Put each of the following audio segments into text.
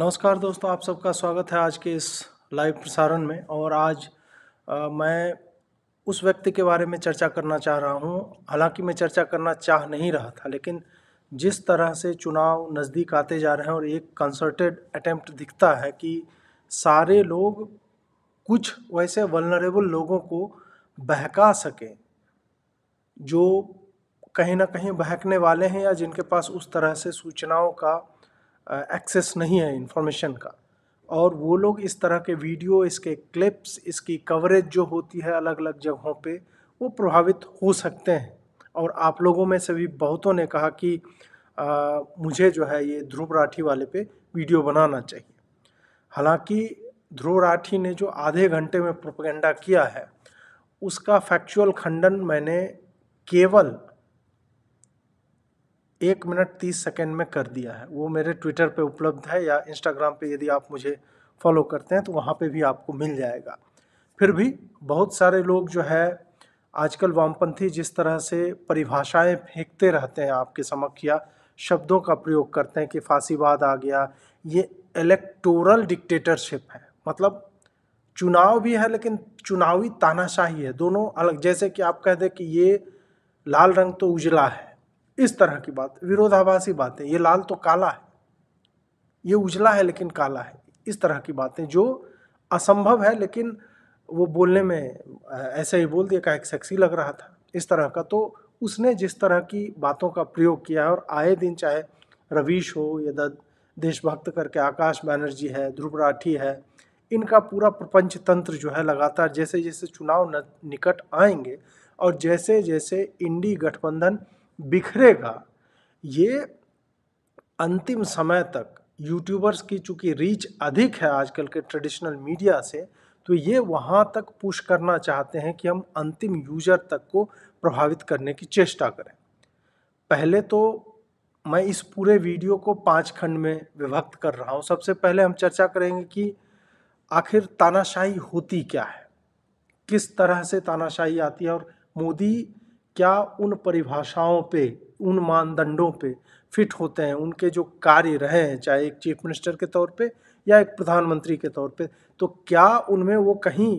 नमस्कार दोस्तों आप सबका स्वागत है आज के इस लाइव प्रसारण में और आज आ, मैं उस व्यक्ति के बारे में चर्चा करना चाह रहा हूँ हालांकि मैं चर्चा करना चाह नहीं रहा था लेकिन जिस तरह से चुनाव नज़दीक आते जा रहे हैं और एक कंसर्टेड अटैम्प्ट दिखता है कि सारे लोग कुछ वैसे वलनरेबल लोगों को बहका सकें जो कहीं ना कहीं बहकने वाले हैं या जिनके पास उस तरह से सूचनाओं का एक्सेस नहीं है इन्फॉर्मेशन का और वो लोग इस तरह के वीडियो इसके क्लिप्स इसकी कवरेज जो होती है अलग अलग जगहों पे वो प्रभावित हो सकते हैं और आप लोगों में सभी बहुतों ने कहा कि आ, मुझे जो है ये ध्रुव राठी वाले पे वीडियो बनाना चाहिए हालांकि ध्रुव राठी ने जो आधे घंटे में प्रोपगेंडा किया है उसका फैक्चुअल खंडन मैंने केवल एक मिनट तीस सेकेंड में कर दिया है वो मेरे ट्विटर पे उपलब्ध है या इंस्टाग्राम पे यदि आप मुझे फॉलो करते हैं तो वहाँ पे भी आपको मिल जाएगा फिर भी बहुत सारे लोग जो है आजकल वामपंथी जिस तरह से परिभाषाएं फेंकते रहते हैं आपके समक्ष या शब्दों का प्रयोग करते हैं कि फांसीवाद आ गया ये इलेक्टोरल डिक्टेटरशिप है मतलब चुनाव भी है लेकिन चुनावी तानाशाही है दोनों अलग जैसे कि आप कह दें कि ये लाल रंग तो उजला है इस तरह की बात विरोधाभासी बातें ये लाल तो काला है ये उजला है लेकिन काला है इस तरह की बातें जो असंभव है लेकिन वो बोलने में ऐसे ही बोल दिया का एक सेक्सी लग रहा था इस तरह का तो उसने जिस तरह की बातों का प्रयोग किया है और आए दिन चाहे रवीश हो या देशभक्त करके आकाश बैनर्जी है ध्रुव राठी है इनका पूरा प्रपंच तंत्र जो है लगातार जैसे जैसे चुनाव निकट आएंगे और जैसे जैसे इंडी गठबंधन बिखरेगा ये अंतिम समय तक यूट्यूबर्स की चूँकि रीच अधिक है आजकल के ट्रेडिशनल मीडिया से तो ये वहाँ तक पुश करना चाहते हैं कि हम अंतिम यूजर तक को प्रभावित करने की चेष्टा करें पहले तो मैं इस पूरे वीडियो को पांच खंड में विभक्त कर रहा हूँ सबसे पहले हम चर्चा करेंगे कि आखिर तानाशाही होती क्या है किस तरह से तानाशाही आती है और मोदी क्या उन परिभाषाओं पे उन मानदंडों पे फिट होते हैं उनके जो कार्य रहे हैं चाहे एक चीफ मिनिस्टर के तौर पे या एक प्रधानमंत्री के तौर पे तो क्या उनमें वो कहीं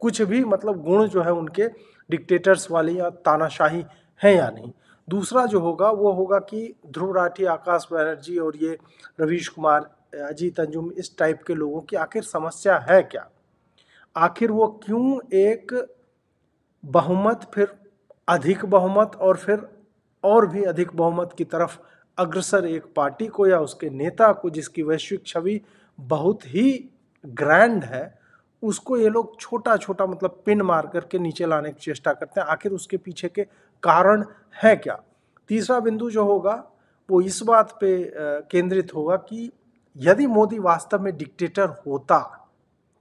कुछ भी मतलब गुण जो है उनके डिक्टेटर्स वाले या तानाशाही हैं या नहीं दूसरा जो होगा वो होगा कि ध्रुव राठी आकाश बनर्जी और ये रवीश कुमार अजीत अंजुम इस टाइप के लोगों की आखिर समस्या है क्या आखिर वो क्यों एक बहुमत फिर अधिक बहुमत और फिर और भी अधिक बहुमत की तरफ अग्रसर एक पार्टी को या उसके नेता को जिसकी वैश्विक छवि बहुत ही ग्रैंड है उसको ये लोग छोटा छोटा मतलब पिन मार करके नीचे लाने की चेष्टा करते हैं आखिर उसके पीछे के कारण है क्या तीसरा बिंदु जो होगा वो इस बात पे केंद्रित होगा कि यदि मोदी वास्तव में डिक्टेटर होता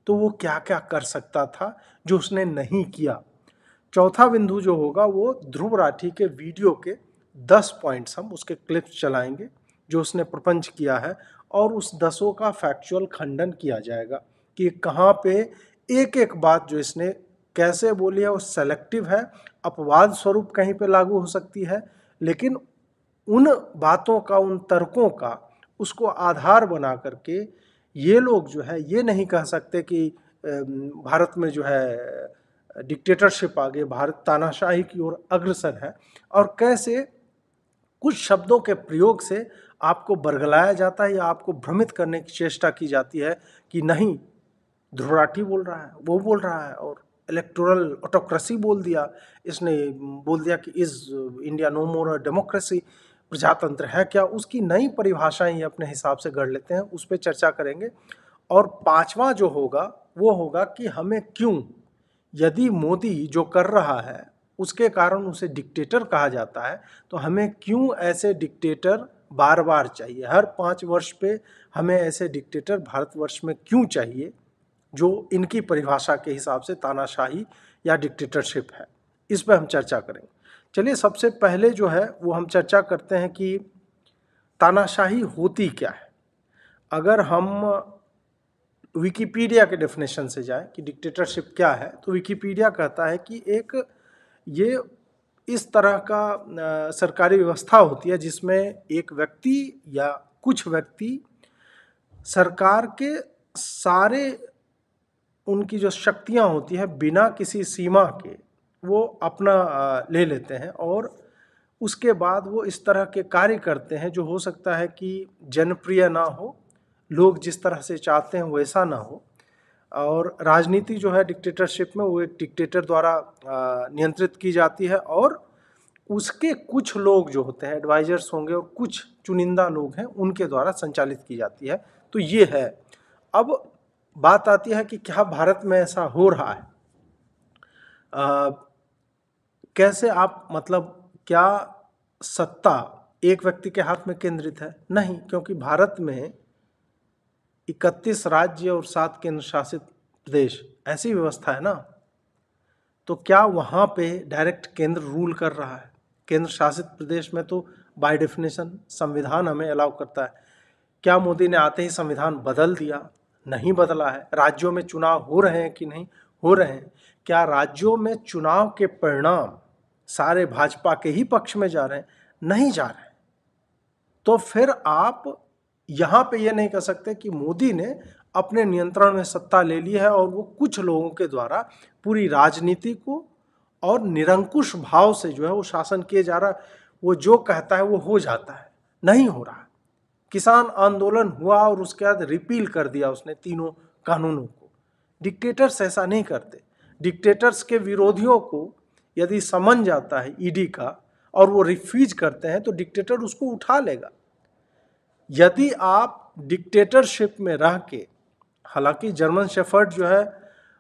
तो वो क्या क्या कर सकता था जो उसने नहीं किया चौथा बिंदु जो होगा वो ध्रुव राठी के वीडियो के दस पॉइंट्स हम उसके क्लिप्स चलाएंगे जो उसने प्रपंच किया है और उस दसों का फैक्चुअल खंडन किया जाएगा कि कहाँ पे एक एक बात जो इसने कैसे बोली है वो सेलेक्टिव है अपवाद स्वरूप कहीं पे लागू हो सकती है लेकिन उन बातों का उन तर्कों का उसको आधार बना करके ये लोग जो है ये नहीं कह सकते कि भारत में जो है डिक्टेटरशिप आ गई भारत तानाशाही की ओर अग्रसर है और कैसे कुछ शब्दों के प्रयोग से आपको बरगलाया जाता है या आपको भ्रमित करने की चेष्टा की जाती है कि नहीं ध्रुराठी बोल रहा है वो बोल रहा है और इलेक्टोरल ऑटोक्रेसी बोल दिया इसने बोल दिया कि इस इंडिया नो मोर डेमोक्रेसी प्रजातंत्र है क्या उसकी नई परिभाषाएं अपने हिसाब से गढ़ लेते हैं उस पर चर्चा करेंगे और पांचवा जो होगा वो होगा कि हमें क्यों यदि मोदी जो कर रहा है उसके कारण उसे डिक्टेटर कहा जाता है तो हमें क्यों ऐसे डिक्टेटर बार बार चाहिए हर पाँच वर्ष पे हमें ऐसे डिक्टेटर भारतवर्ष में क्यों चाहिए जो इनकी परिभाषा के हिसाब से तानाशाही या डिक्टेटरशिप है इस पर हम चर्चा करेंगे चलिए सबसे पहले जो है वो हम चर्चा करते हैं कि तानाशाही होती क्या है अगर हम विकीपीडिया के डेफिनेशन से जाए कि डिक्टेटरशिप क्या है तो विकिपीडिया कहता है कि एक ये इस तरह का सरकारी व्यवस्था होती है जिसमें एक व्यक्ति या कुछ व्यक्ति सरकार के सारे उनकी जो शक्तियां होती हैं बिना किसी सीमा के वो अपना ले लेते हैं और उसके बाद वो इस तरह के कार्य करते हैं जो हो सकता है कि जनप्रिय ना हो लोग जिस तरह से चाहते हैं वैसा ना हो और राजनीति जो है डिक्टेटरशिप में वो एक डिक्टेटर द्वारा नियंत्रित की जाती है और उसके कुछ लोग जो होते हैं एडवाइजर्स होंगे और कुछ चुनिंदा लोग हैं उनके द्वारा संचालित की जाती है तो ये है अब बात आती है कि क्या भारत में ऐसा हो रहा है आ, कैसे आप मतलब क्या सत्ता एक व्यक्ति के हाथ में केंद्रित है नहीं क्योंकि भारत में इकतीस राज्य और सात केंद्र शासित प्रदेश ऐसी व्यवस्था है ना तो क्या वहाँ पे डायरेक्ट केंद्र रूल कर रहा है केंद्र शासित प्रदेश में तो बाय डेफिनेशन संविधान हमें अलाउ करता है क्या मोदी ने आते ही संविधान बदल दिया नहीं बदला है राज्यों में चुनाव हो रहे हैं कि नहीं हो रहे हैं क्या राज्यों में चुनाव के परिणाम सारे भाजपा के ही पक्ष में जा रहे हैं नहीं जा रहे हैं तो फिर आप यहाँ पे ये नहीं कह सकते कि मोदी ने अपने नियंत्रण में सत्ता ले ली है और वो कुछ लोगों के द्वारा पूरी राजनीति को और निरंकुश भाव से जो है वो शासन किए जा रहा वो जो कहता है वो हो जाता है नहीं हो रहा किसान आंदोलन हुआ और उसके बाद रिपील कर दिया उसने तीनों कानूनों को डिक्टेटर्स ऐसा नहीं करते डिक्टेटर्स के विरोधियों को यदि समन जाता है ईडी का और वो रिफ्यूज करते हैं तो डिक्टेटर उसको उठा लेगा यदि आप डिक्टेटरशिप में रह के हालांकि जर्मन शेफर्ड जो है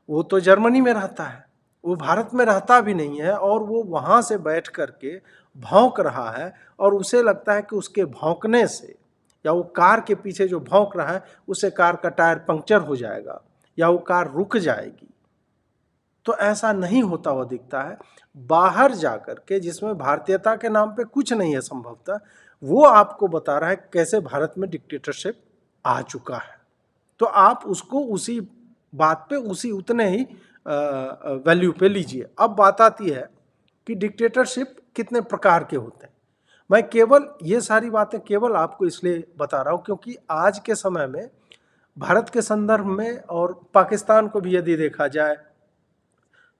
वो तो जर्मनी में रहता है वो भारत में रहता भी नहीं है और वो वहाँ से बैठ कर के भौंक रहा है और उसे लगता है कि उसके भौंकने से या वो कार के पीछे जो भौंक रहा है उससे कार का टायर पंक्चर हो जाएगा या वो कार रुक जाएगी तो ऐसा नहीं होता हुआ दिखता है बाहर जा कर के जिसमें भारतीयता के नाम पे कुछ नहीं है संभवतः वो आपको बता रहा है कैसे भारत में डिक्टेटरशिप आ चुका है तो आप उसको उसी बात पे उसी उतने ही वैल्यू पे लीजिए अब बात आती है कि डिक्टेटरशिप कितने प्रकार के होते हैं मैं केवल ये सारी बातें केवल आपको इसलिए बता रहा हूँ क्योंकि आज के समय में भारत के संदर्भ में और पाकिस्तान को भी यदि देखा जाए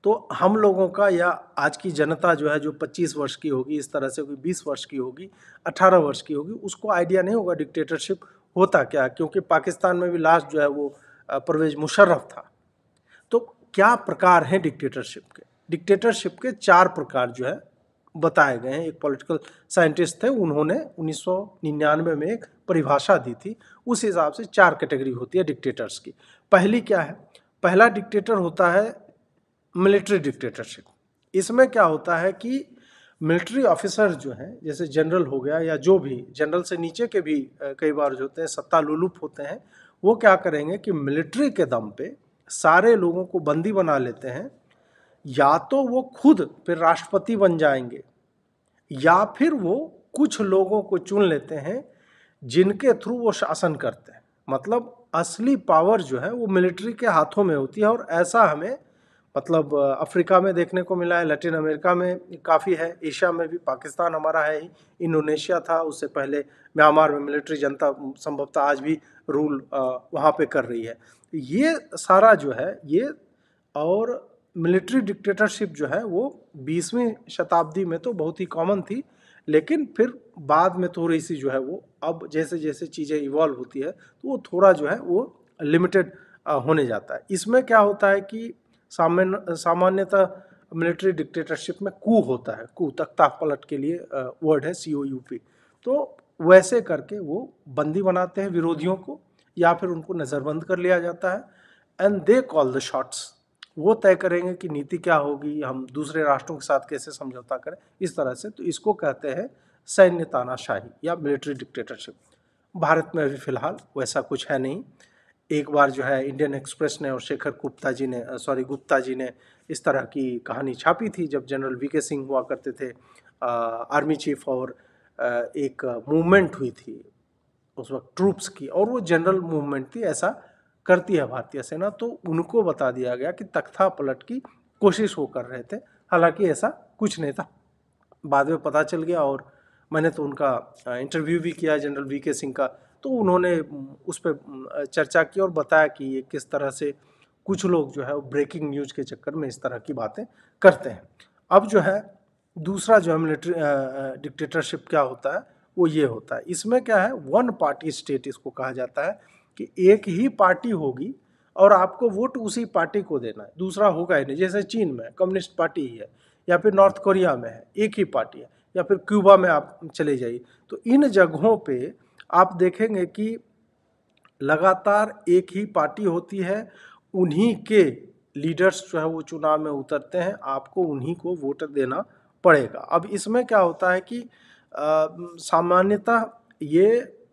तो हम लोगों का या आज की जनता जो है जो 25 वर्ष की होगी इस तरह से कोई 20 वर्ष की होगी 18 वर्ष की होगी उसको आइडिया नहीं होगा डिक्टेटरशिप होता क्या क्योंकि पाकिस्तान में भी लास्ट जो है वो परवेज मुशर्रफ था तो क्या प्रकार हैं डिक्टेटरशिप के डिक्टेटरशिप के चार प्रकार जो है बताए गए हैं एक पॉलिटिकल साइंटिस्ट थे उन्होंने 1999 में एक परिभाषा दी थी उस हिसाब से चार कैटेगरी होती है डिक्टेटर्स की पहली क्या है पहला डिक्टेटर होता है मिलिट्री डिक्टेटरशिप इसमें क्या होता है कि मिलिट्री ऑफिसर जो हैं जैसे जनरल हो गया या जो भी जनरल से नीचे के भी कई बार जो होते हैं सत्ता लुलुप होते हैं वो क्या करेंगे कि मिलिट्री के दम पे सारे लोगों को बंदी बना लेते हैं या तो वो खुद फिर राष्ट्रपति बन जाएंगे या फिर वो कुछ लोगों को चुन लेते हैं जिनके थ्रू वो शासन करते हैं मतलब असली पावर जो है वो मिलिट्री के हाथों में होती है और ऐसा हमें मतलब अफ्रीका में देखने को मिला है लैटिन अमेरिका में काफ़ी है एशिया में भी पाकिस्तान हमारा है ही इंडोनेशिया था उससे पहले म्यांमार में मिलिट्री जनता संभवतः आज भी रूल वहाँ पे कर रही है ये सारा जो है ये और मिलिट्री डिक्टेटरशिप जो है वो बीसवीं शताब्दी में तो बहुत ही कॉमन थी लेकिन फिर बाद में थोड़ी सी जो है वो अब जैसे जैसे चीज़ें इवॉल्व होती है तो वो थोड़ा जो है वो लिमिटेड होने जाता है इसमें क्या होता है कि सामान्य सामान्यतः मिलिट्री डिक्टेटरशिप में कू होता है कू तख्ता पलट के लिए वर्ड है सी ओ यू पी तो वैसे करके वो बंदी बनाते हैं विरोधियों को या फिर उनको नज़रबंद कर लिया जाता है and they call the shots वो तय करेंगे कि नीति क्या होगी हम दूसरे राष्ट्रों के साथ कैसे समझौता करें इस तरह से तो इसको कहते हैं सैन्य तानाशाही या मिलिट्री डिक्टेटरशिप भारत में अभी फ़िलहाल वैसा कुछ है नहीं एक बार जो है इंडियन एक्सप्रेस ने और शेखर गुप्ता जी ने सॉरी गुप्ता जी ने इस तरह की कहानी छापी थी जब जनरल वी के सिंह हुआ करते थे आ, आर्मी चीफ और आ, एक मूवमेंट हुई थी उस वक्त ट्रूप्स की और वो जनरल मूवमेंट थी ऐसा करती है भारतीय सेना तो उनको बता दिया गया कि तख्ता पलट की कोशिश वो कर रहे थे हालांकि ऐसा कुछ नहीं था बाद में पता चल गया और मैंने तो उनका इंटरव्यू भी किया जनरल वी के सिंह का तो उन्होंने उस पर चर्चा की और बताया कि ये किस तरह से कुछ लोग जो है वो ब्रेकिंग न्यूज के चक्कर में इस तरह की बातें करते हैं अब जो है दूसरा जो है मिलिट्री डिक्टेटरशिप क्या होता है वो ये होता है इसमें क्या है वन पार्टी स्टेट इसको कहा जाता है कि एक ही पार्टी होगी और आपको वोट उसी पार्टी को देना है दूसरा होगा ही नहीं जैसे चीन में कम्युनिस्ट पार्टी ही है या फिर नॉर्थ कोरिया में है एक ही पार्टी है या फिर क्यूबा में आप चले जाइए तो इन जगहों पर आप देखेंगे कि लगातार एक ही पार्टी होती है उन्हीं के लीडर्स जो है वो चुनाव में उतरते हैं आपको उन्हीं को वोट देना पड़ेगा अब इसमें क्या होता है कि सामान्यतः ये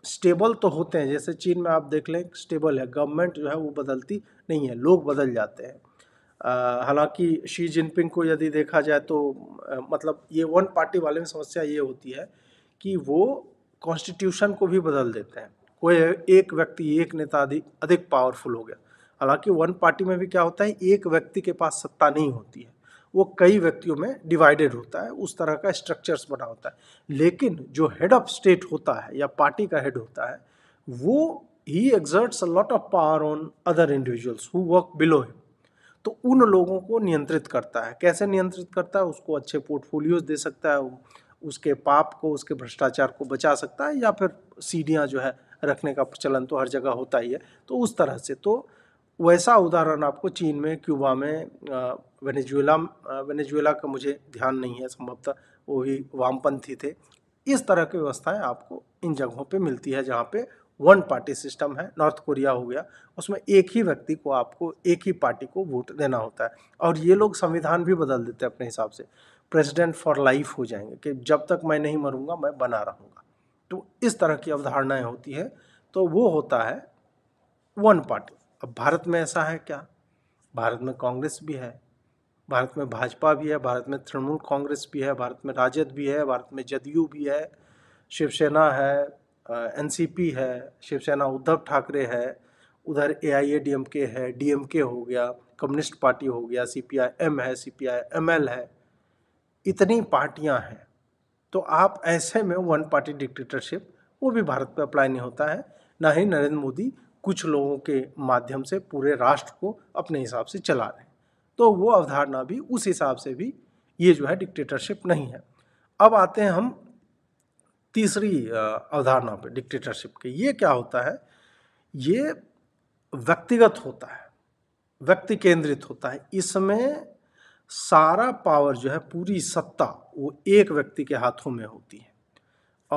स्टेबल तो होते हैं जैसे चीन में आप देख लें स्टेबल है गवर्नमेंट जो है वो बदलती नहीं है लोग बदल जाते हैं हालांकि शी जिनपिंग को यदि देखा जाए तो आ, मतलब ये वन पार्टी वाले में समस्या ये होती है कि वो कॉन्स्टिट्यूशन को भी बदल देते हैं कोई एक व्यक्ति एक नेता अधिक पावरफुल हो गया हालांकि वन पार्टी में भी क्या होता है एक व्यक्ति के पास सत्ता नहीं होती है वो कई व्यक्तियों में डिवाइडेड होता है उस तरह का स्ट्रक्चर्स बना होता है लेकिन जो हेड ऑफ स्टेट होता है या पार्टी का हेड होता है वो ही exerts a lot of power on other individuals who work below him तो उन लोगों को नियंत्रित करता है कैसे नियंत्रित करता है उसको अच्छे पोर्टफोलियोज दे सकता है उसके पाप को उसके भ्रष्टाचार को बचा सकता है या फिर सीढ़ियाँ जो है रखने का प्रचलन तो हर जगह होता ही है तो उस तरह से तो वैसा उदाहरण आपको चीन में क्यूबा में वेनेजुएला वेनेजुएला का मुझे ध्यान नहीं है संभवतः वो भी वामपंथी थे इस तरह की व्यवस्थाएं आपको इन जगहों पे मिलती है जहाँ पे वन पार्टी सिस्टम है नॉर्थ कोरिया हो गया उसमें एक ही व्यक्ति को आपको एक ही पार्टी को वोट देना होता है और ये लोग संविधान भी बदल देते हैं अपने हिसाब से प्रेसिडेंट फॉर लाइफ हो जाएंगे कि जब तक मैं नहीं मरूंगा मैं बना रहूँगा तो इस तरह की अवधारणाएं होती है तो वो होता है वन पार्टी अब भारत में ऐसा है क्या भारत में कांग्रेस भी है भारत में भाजपा भी है भारत में तृणमूल कांग्रेस भी है भारत में राजद भी है भारत में जदयू भी है शिवसेना है एन है शिवसेना उद्धव ठाकरे है उधर ए आई ए डी एम के है डी एम के हो गया कम्युनिस्ट पार्टी हो गया सी पी आई एम है C P I M L है इतनी पार्टियां हैं तो आप ऐसे में वन पार्टी डिक्टेटरशिप वो भी भारत पे अप्लाई नहीं होता है ना ही नरेंद्र मोदी कुछ लोगों के माध्यम से पूरे राष्ट्र को अपने हिसाब से चला रहे हैं तो वो अवधारणा भी उस हिसाब से भी ये जो है डिक्टेटरशिप नहीं है अब आते हैं हम तीसरी अवधारणा पे डिक्टेटरशिप के ये क्या होता है ये व्यक्तिगत होता है व्यक्ति केंद्रित होता है इसमें सारा पावर जो है पूरी सत्ता वो एक व्यक्ति के हाथों में होती है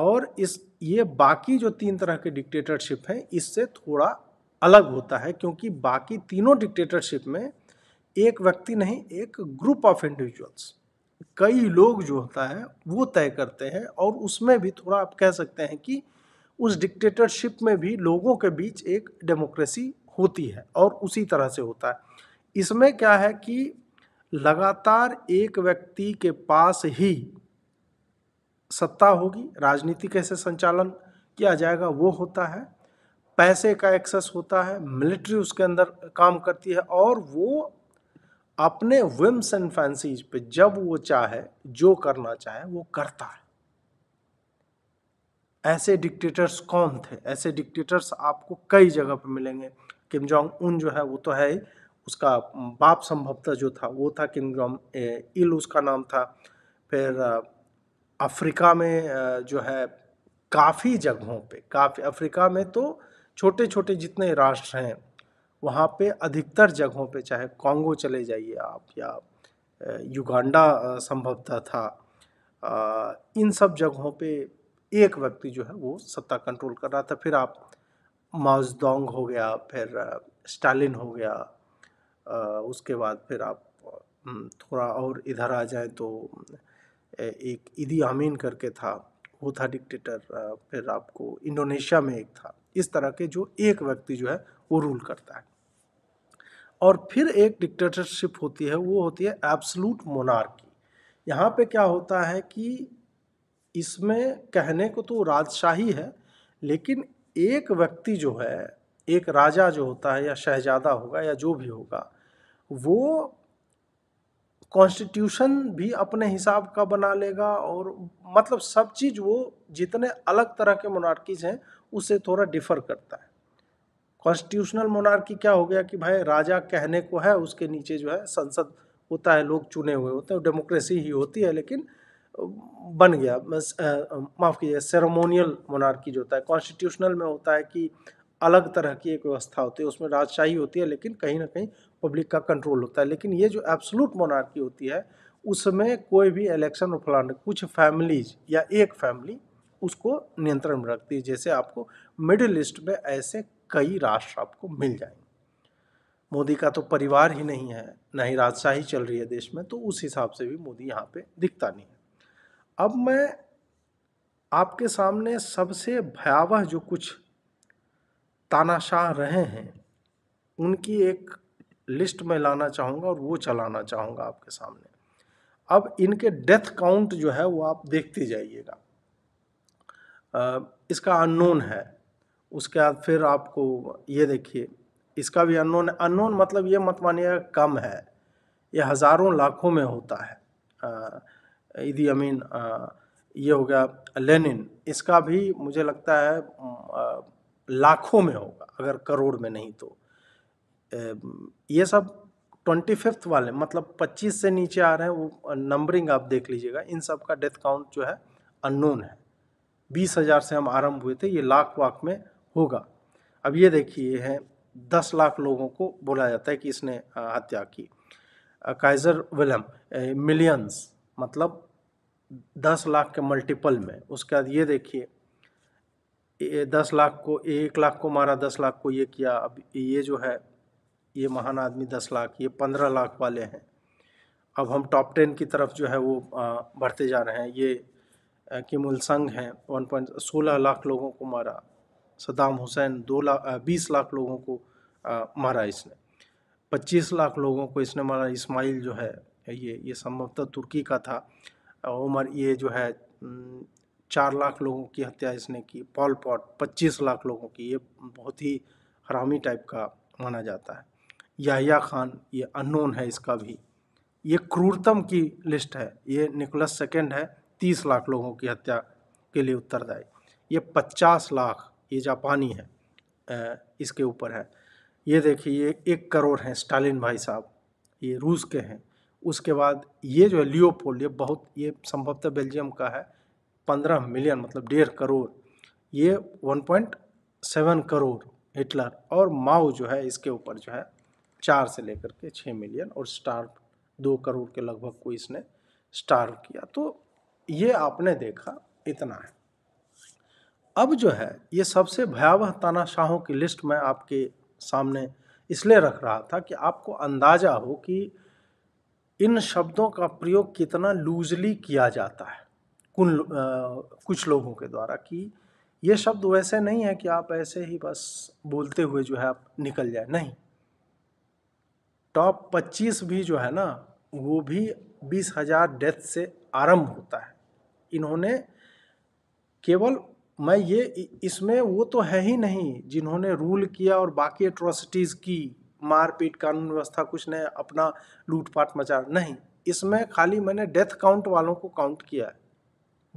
और इस ये बाकी जो तीन तरह के डिक्टेटरशिप हैं इससे थोड़ा अलग होता है क्योंकि बाकी तीनों डिक्टेटरशिप में एक व्यक्ति नहीं एक ग्रुप ऑफ इंडिविजुअल्स कई लोग जो होता है वो तय करते हैं और उसमें भी थोड़ा आप कह सकते हैं कि उस डिक्टेटरशिप में भी लोगों के बीच एक डेमोक्रेसी होती है और उसी तरह से होता है इसमें क्या है कि लगातार एक व्यक्ति के पास ही सत्ता होगी राजनीति कैसे संचालन किया जाएगा वो होता है पैसे का एक्सेस होता है मिलिट्री उसके अंदर काम करती है और वो अपने विम्स एंड फैंसीज पे जब वो चाहे जो करना चाहे वो करता है ऐसे डिक्टेटर्स कौन थे ऐसे डिक्टेटर्स आपको कई जगह पर मिलेंगे किम जोंग उन जो है वो तो है ही उसका बाप संभवतः जो था वो था किंग्रम इल उसका नाम था फिर अफ्रीका में जो है काफ़ी जगहों पे काफ़ी अफ्रीका में तो छोटे छोटे जितने राष्ट्र हैं वहाँ पे अधिकतर जगहों पे चाहे कॉन्गो चले जाइए आप या युगांडा संभवतः था इन सब जगहों पे एक व्यक्ति जो है वो सत्ता कंट्रोल कर रहा था फिर आप माउजोंग हो गया फिर स्टालिन हो गया उसके बाद फिर आप थोड़ा और इधर आ जाए तो एक इदी आमीन करके था वो था डिक्टेटर फिर आपको इंडोनेशिया में एक था इस तरह के जो एक व्यक्ति जो है वो रूल करता है और फिर एक डिक्टेटरशिप होती है वो होती है एब्सलूट मोनार्की यहाँ पे क्या होता है कि इसमें कहने को तो राजशाही है लेकिन एक व्यक्ति जो है एक राजा जो होता है या शहजादा होगा या जो भी होगा वो कॉन्स्टिट्यूशन भी अपने हिसाब का बना लेगा और मतलब सब चीज़ वो जितने अलग तरह के मोनार्कीज हैं उससे थोड़ा डिफर करता है कॉन्स्टिट्यूशनल मोनार्की क्या हो गया कि भाई राजा कहने को है उसके नीचे जो है संसद होता है लोग चुने हुए होते हैं डेमोक्रेसी ही होती है लेकिन बन गया माफ़ कीजिए सेरेमोनियल मोनार्की जो होता है कॉन्स्टिट्यूशनल में होता है कि अलग तरह की एक व्यवस्था होती है उसमें राजशाही होती है लेकिन कहीं ना कहीं पब्लिक का कंट्रोल होता है लेकिन ये जो एब्सोलूट मोनार्की होती है उसमें कोई भी इलेक्शन और फलाने कुछ फैमिलीज या एक फैमिली उसको नियंत्रण में रखती है जैसे आपको मिडिल ईस्ट में ऐसे कई राष्ट्र आपको मिल जाएंगे मोदी का तो परिवार ही नहीं है ना ही राजशाही चल रही है देश में तो उस हिसाब से भी मोदी यहाँ पे दिखता नहीं है अब मैं आपके सामने सबसे भयावह जो कुछ तानाशाह रहे हैं उनकी एक लिस्ट में लाना चाहूँगा और वो चलाना चाहूँगा आपके सामने अब इनके डेथ काउंट जो है वो आप देखते जाइएगा इसका अननोन है उसके बाद फिर आपको ये देखिए इसका भी अननोन अननोन मतलब ये मत मानिएगा कम है ये हज़ारों लाखों में होता है ईदी अमीन ये हो गया लेनिन इसका भी मुझे लगता है लाखों में होगा अगर करोड़ में नहीं तो ये सब ट्वेंटी फिफ्थ वाले मतलब पच्चीस से नीचे आ रहे हैं वो नंबरिंग आप देख लीजिएगा इन सब का डेथ काउंट जो है अननोन है बीस हज़ार से हम आरंभ हुए थे ये लाख वाक में होगा अब ये देखिए है दस लाख लोगों को बोला जाता है कि इसने हत्या की काइज़र विलम मिलियंस मतलब दस लाख के मल्टीपल में उसके बाद ये देखिए दस लाख को एक लाख को मारा दस लाख को ये किया अब ये जो है ये महान आदमी दस लाख ये पंद्रह लाख वाले हैं अब हम टॉप टेन की तरफ जो है वो बढ़ते जा रहे हैं ये किम उलसंग हैं वन पॉइंट सोलह लाख लोगों को मारा सदाम हुसैन दो लाख बीस लाख लोगों को आ, मारा इसने पच्चीस लाख लोगों को इसने मारा इस्माइल जो है ये ये संभवतः तुर्की का था उमर ये जो है चार लाख लोगों की हत्या इसने की पॉल पॉट पच्चीस लाख लोगों की ये बहुत ही हरामी टाइप का माना जाता है याहिया खान ये अननोन है इसका भी ये क्रूरतम की लिस्ट है ये निकोलस सेकेंड है तीस लाख लोगों की हत्या के लिए उत्तरदायी ये पचास लाख ये जापानी है इसके ऊपर है ये देखिए ये एक करोड़ हैं स्टालिन भाई साहब ये रूस के हैं उसके बाद ये जो है लियोपोल्ड ये बहुत ये संभवतः बेल्जियम का है पंद्रह मिलियन मतलब डेढ़ करोड़ ये one point seven crore Hitler और माओ जो है इसके ऊपर जो है चार से लेकर के छः मिलियन और स्टार दो करोड़ के लगभग को इसने स्टार किया तो ये आपने देखा इतना है अब जो है ये सबसे भयावह तानाशाहों की लिस्ट मैं आपके सामने इसलिए रख रहा था कि आपको अंदाज़ा हो कि इन शब्दों का प्रयोग कितना लूजली किया जाता है कुन आ, कुछ लोगों के द्वारा कि ये शब्द वैसे नहीं है कि आप ऐसे ही बस बोलते हुए जो है आप निकल जाए नहीं टॉप पच्चीस भी जो है ना वो भी बीस हजार डेथ से आरंभ होता है इन्होंने केवल मैं ये इसमें वो तो है ही नहीं जिन्होंने रूल किया और बाकी एट्रोसिटीज़ की मारपीट कानून व्यवस्था कुछ ने अपना लूटपाट मचा नहीं इसमें खाली मैंने डेथ काउंट वालों को काउंट किया है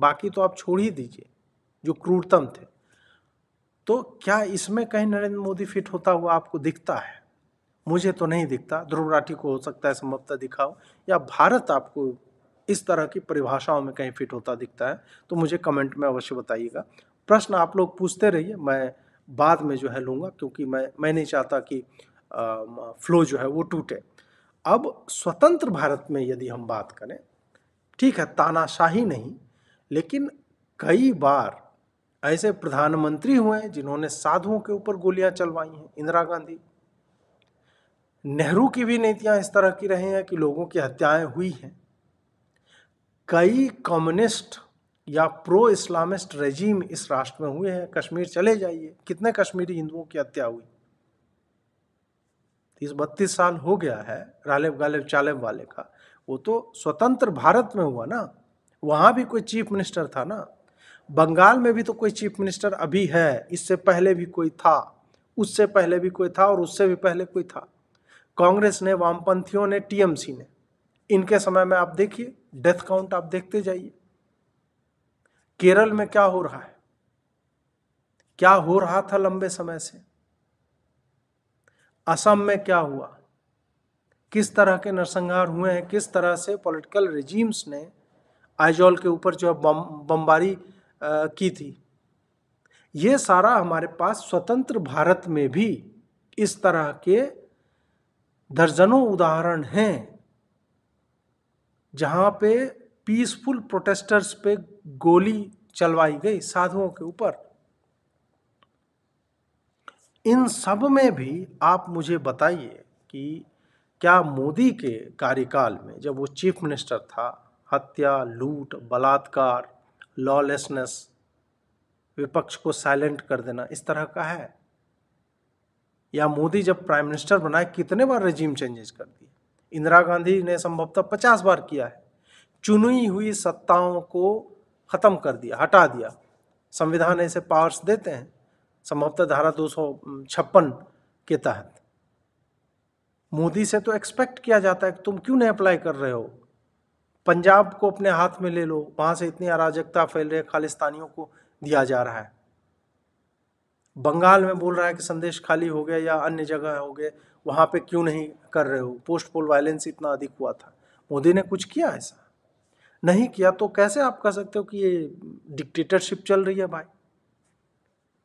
बाकी तो आप छोड़ ही दीजिए जो क्रूरतम थे तो क्या इसमें कहीं नरेंद्र मोदी फिट होता हुआ आपको दिखता है मुझे तो नहीं दिखता ध्रुव राठी को हो सकता है संभवतः दिखाओ या भारत आपको इस तरह की परिभाषाओं में कहीं फिट होता दिखता है तो मुझे कमेंट में अवश्य बताइएगा प्रश्न आप लोग पूछते रहिए मैं बाद में जो है लूँगा क्योंकि मैं मैं नहीं चाहता कि आ, फ्लो जो है वो टूटे अब स्वतंत्र भारत में यदि हम बात करें ठीक है तानाशाही नहीं लेकिन कई बार ऐसे प्रधानमंत्री हुए हैं जिन्होंने साधुओं के ऊपर गोलियां चलवाई हैं इंदिरा गांधी नेहरू की भी नीतियाँ इस तरह की रही हैं कि लोगों की हत्याएं हुई हैं कई कम्युनिस्ट या प्रो इस्लामिस्ट रेजीम इस राष्ट्र में हुए हैं कश्मीर चले जाइए कितने कश्मीरी हिंदुओं की हत्या हुई तीस बत्तीस साल हो गया है रालेब गालेब चालेब वाले का वो तो स्वतंत्र भारत में हुआ ना वहाँ भी कोई चीफ मिनिस्टर था ना बंगाल में भी तो कोई चीफ मिनिस्टर अभी है इससे पहले भी कोई था उससे पहले भी कोई था और उससे भी पहले कोई था कांग्रेस ने वामपंथियों ने टीएमसी ने इनके समय में आप देखिए डेथ काउंट आप देखते जाइए केरल में क्या हो रहा है क्या हो रहा था लंबे समय से असम में क्या हुआ किस तरह के नरसंहार हुए हैं किस तरह से पॉलिटिकल रिजीम्स ने आइजॉल के ऊपर जो बमबारी की थी ये सारा हमारे पास स्वतंत्र भारत में भी इस तरह के दर्जनों उदाहरण हैं जहाँ पे पीसफुल प्रोटेस्टर्स पे गोली चलवाई गई साधुओं के ऊपर इन सब में भी आप मुझे बताइए कि क्या मोदी के कार्यकाल में जब वो चीफ मिनिस्टर था हत्या लूट बलात्कार लॉलेसनेस विपक्ष को साइलेंट कर देना इस तरह का है या मोदी जब प्राइम मिनिस्टर बना कितने बार रजीम चेंजेस कर दिए इंदिरा गांधी ने संभवतः पचास बार किया है चुनी हुई सत्ताओं को ख़त्म कर दिया हटा दिया संविधान ऐसे पावर्स देते हैं संभवतः धारा दो के तहत मोदी से तो एक्सपेक्ट किया जाता है कि तुम क्यों नहीं अप्लाई कर रहे हो पंजाब को अपने हाथ में ले लो वहाँ से इतनी अराजकता फैल रही है खालिस्तानियों को दिया जा रहा है बंगाल में बोल रहा है कि संदेश खाली हो गया या अन्य जगह हो गए वहाँ पे क्यों नहीं कर रहे हो पोस्ट पोल वायलेंस इतना अधिक हुआ था मोदी ने कुछ किया ऐसा नहीं किया तो कैसे आप कह सकते हो कि ये डिक्टेटरशिप चल रही है भाई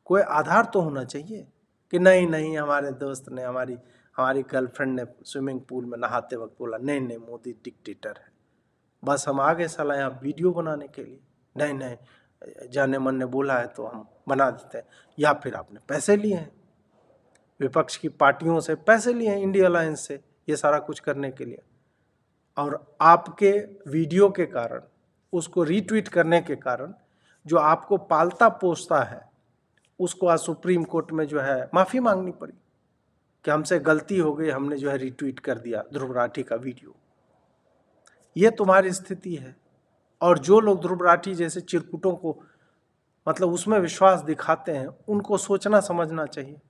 कोई आधार तो होना चाहिए कि नहीं नहीं हमारे दोस्त ने हमारी हमारी गर्लफ्रेंड ने स्विमिंग पूल में नहाते वक्त बोला नहीं नहीं मोदी डिक्टेटर है बस हम आगे साला यहाँ वीडियो बनाने के लिए नहीं नहीं जाने मन ने बोला है तो हम बना देते हैं या फिर आपने पैसे लिए हैं विपक्ष की पार्टियों से पैसे लिए हैं इंडिया अलायंस से ये सारा कुछ करने के लिए और आपके वीडियो के कारण उसको रीट्वीट करने के कारण जो आपको पालता पोसता है उसको आज सुप्रीम कोर्ट में जो है माफ़ी मांगनी पड़ी कि हमसे गलती हो गई हमने जो है रिट्वीट कर दिया ध्रुव राठी का वीडियो ये तुम्हारी स्थिति है और जो लोग ध्रुवराठी जैसे चिरकुटों को मतलब उसमें विश्वास दिखाते हैं उनको सोचना समझना चाहिए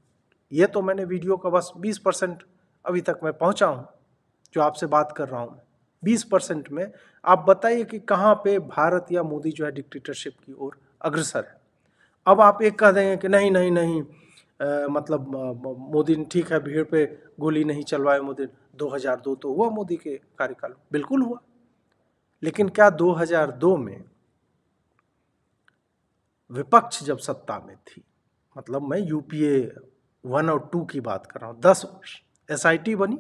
ये तो मैंने वीडियो का बस 20 परसेंट अभी तक मैं पहुंचा हूं जो आपसे बात कर रहा हूं 20 परसेंट में आप बताइए कि कहाँ पे भारत या मोदी जो है डिक्टेटरशिप की ओर अग्रसर है अब आप एक कह देंगे कि नहीं नहीं नहीं आ, मतलब मोदी ठीक है भीड़ पे गोली नहीं चलवाए मोदी 2002 तो हुआ मोदी के कार्यकाल बिल्कुल हुआ लेकिन क्या 2002 में विपक्ष जब सत्ता में थी मतलब मैं यूपीए वन और टू की बात कर रहा हूँ दस वर्ष एस बनी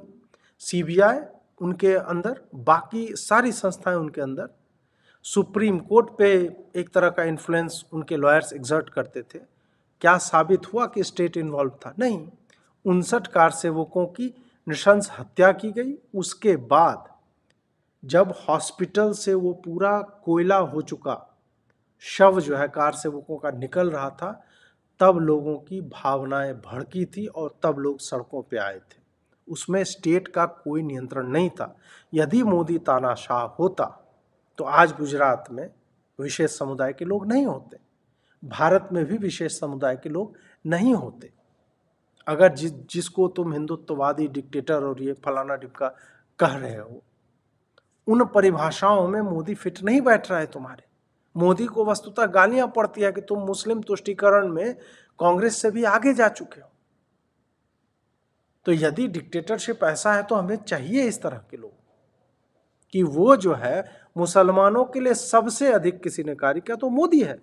सी उनके अंदर बाकी सारी संस्थाएं उनके अंदर सुप्रीम कोर्ट पे एक तरह का इन्फ्लुएंस उनके लॉयर्स एग्जर्ट करते थे क्या साबित हुआ कि स्टेट इन्वॉल्व था नहीं उनसठ कार सेवकों की नृशंस हत्या की गई उसके बाद जब हॉस्पिटल से वो पूरा कोयला हो चुका शव जो है कार सेवकों का निकल रहा था तब लोगों की भावनाएं भड़की थी और तब लोग सड़कों पे आए थे उसमें स्टेट का कोई नियंत्रण नहीं था यदि मोदी तानाशाह होता तो आज गुजरात में विशेष समुदाय के लोग नहीं होते भारत में भी विशेष समुदाय के लोग नहीं होते अगर जिस जिसको तुम हिंदुत्ववादी डिक्टेटर और ये फलाना डिपका कह रहे हो उन परिभाषाओं में मोदी फिट नहीं बैठ रहा है तुम्हारे मोदी को वस्तुतः गालियां पड़ती है कि तुम मुस्लिम तुष्टिकरण में कांग्रेस से भी आगे जा चुके हो तो यदि डिक्टेटरशिप ऐसा है तो हमें चाहिए इस तरह के लोग कि वो जो है मुसलमानों के लिए सबसे अधिक किसी ने कार्य किया तो मोदी है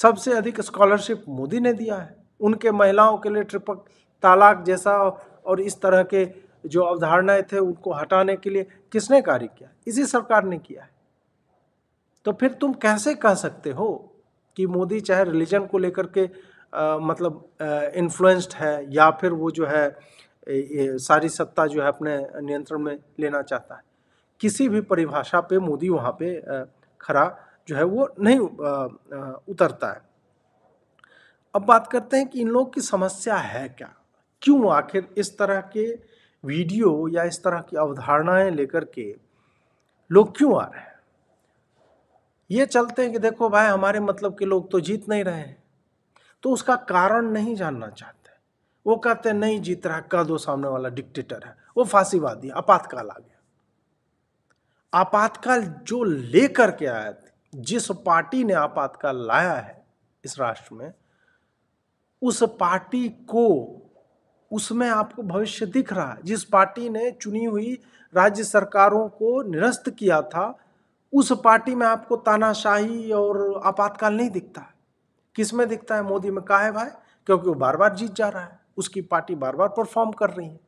सबसे अधिक स्कॉलरशिप मोदी ने दिया है उनके महिलाओं के लिए ट्रिपल तालाक जैसा और इस तरह के जो अवधारणाएं थे उनको हटाने के लिए किसने कार्य किया इसी सरकार ने किया है तो फिर तुम कैसे कह सकते हो कि मोदी चाहे रिलीजन को लेकर के आ, मतलब इन्फ्लुएंस्ड है या फिर वो जो है ए, ए, सारी सत्ता जो है अपने नियंत्रण में लेना चाहता है किसी भी परिभाषा पे मोदी वहाँ पे खड़ा खरा जो है वो नहीं आ, उतरता है अब बात करते हैं कि इन लोग की समस्या है क्या क्यों आखिर इस तरह के वीडियो या इस तरह की अवधारणाएं लेकर के लोग क्यों आ रहे हैं ये चलते हैं कि देखो भाई हमारे मतलब के लोग तो जीत नहीं रहे हैं तो उसका कारण नहीं जानना चाहते वो कहते नहीं जीत रहा कह दो सामने वाला डिक्टेटर है वो फांसीवादी आपातकाल आ गया आपातकाल जो लेकर के आया जिस पार्टी ने आपातकाल लाया है इस राष्ट्र में उस पार्टी को उसमें आपको भविष्य दिख रहा है जिस पार्टी ने चुनी हुई राज्य सरकारों को निरस्त किया था उस पार्टी में आपको तानाशाही और आपातकाल नहीं दिखता है किस में दिखता है मोदी में कहा है भाई क्योंकि वो बार बार जीत जा रहा है उसकी पार्टी बार बार परफॉर्म कर रही है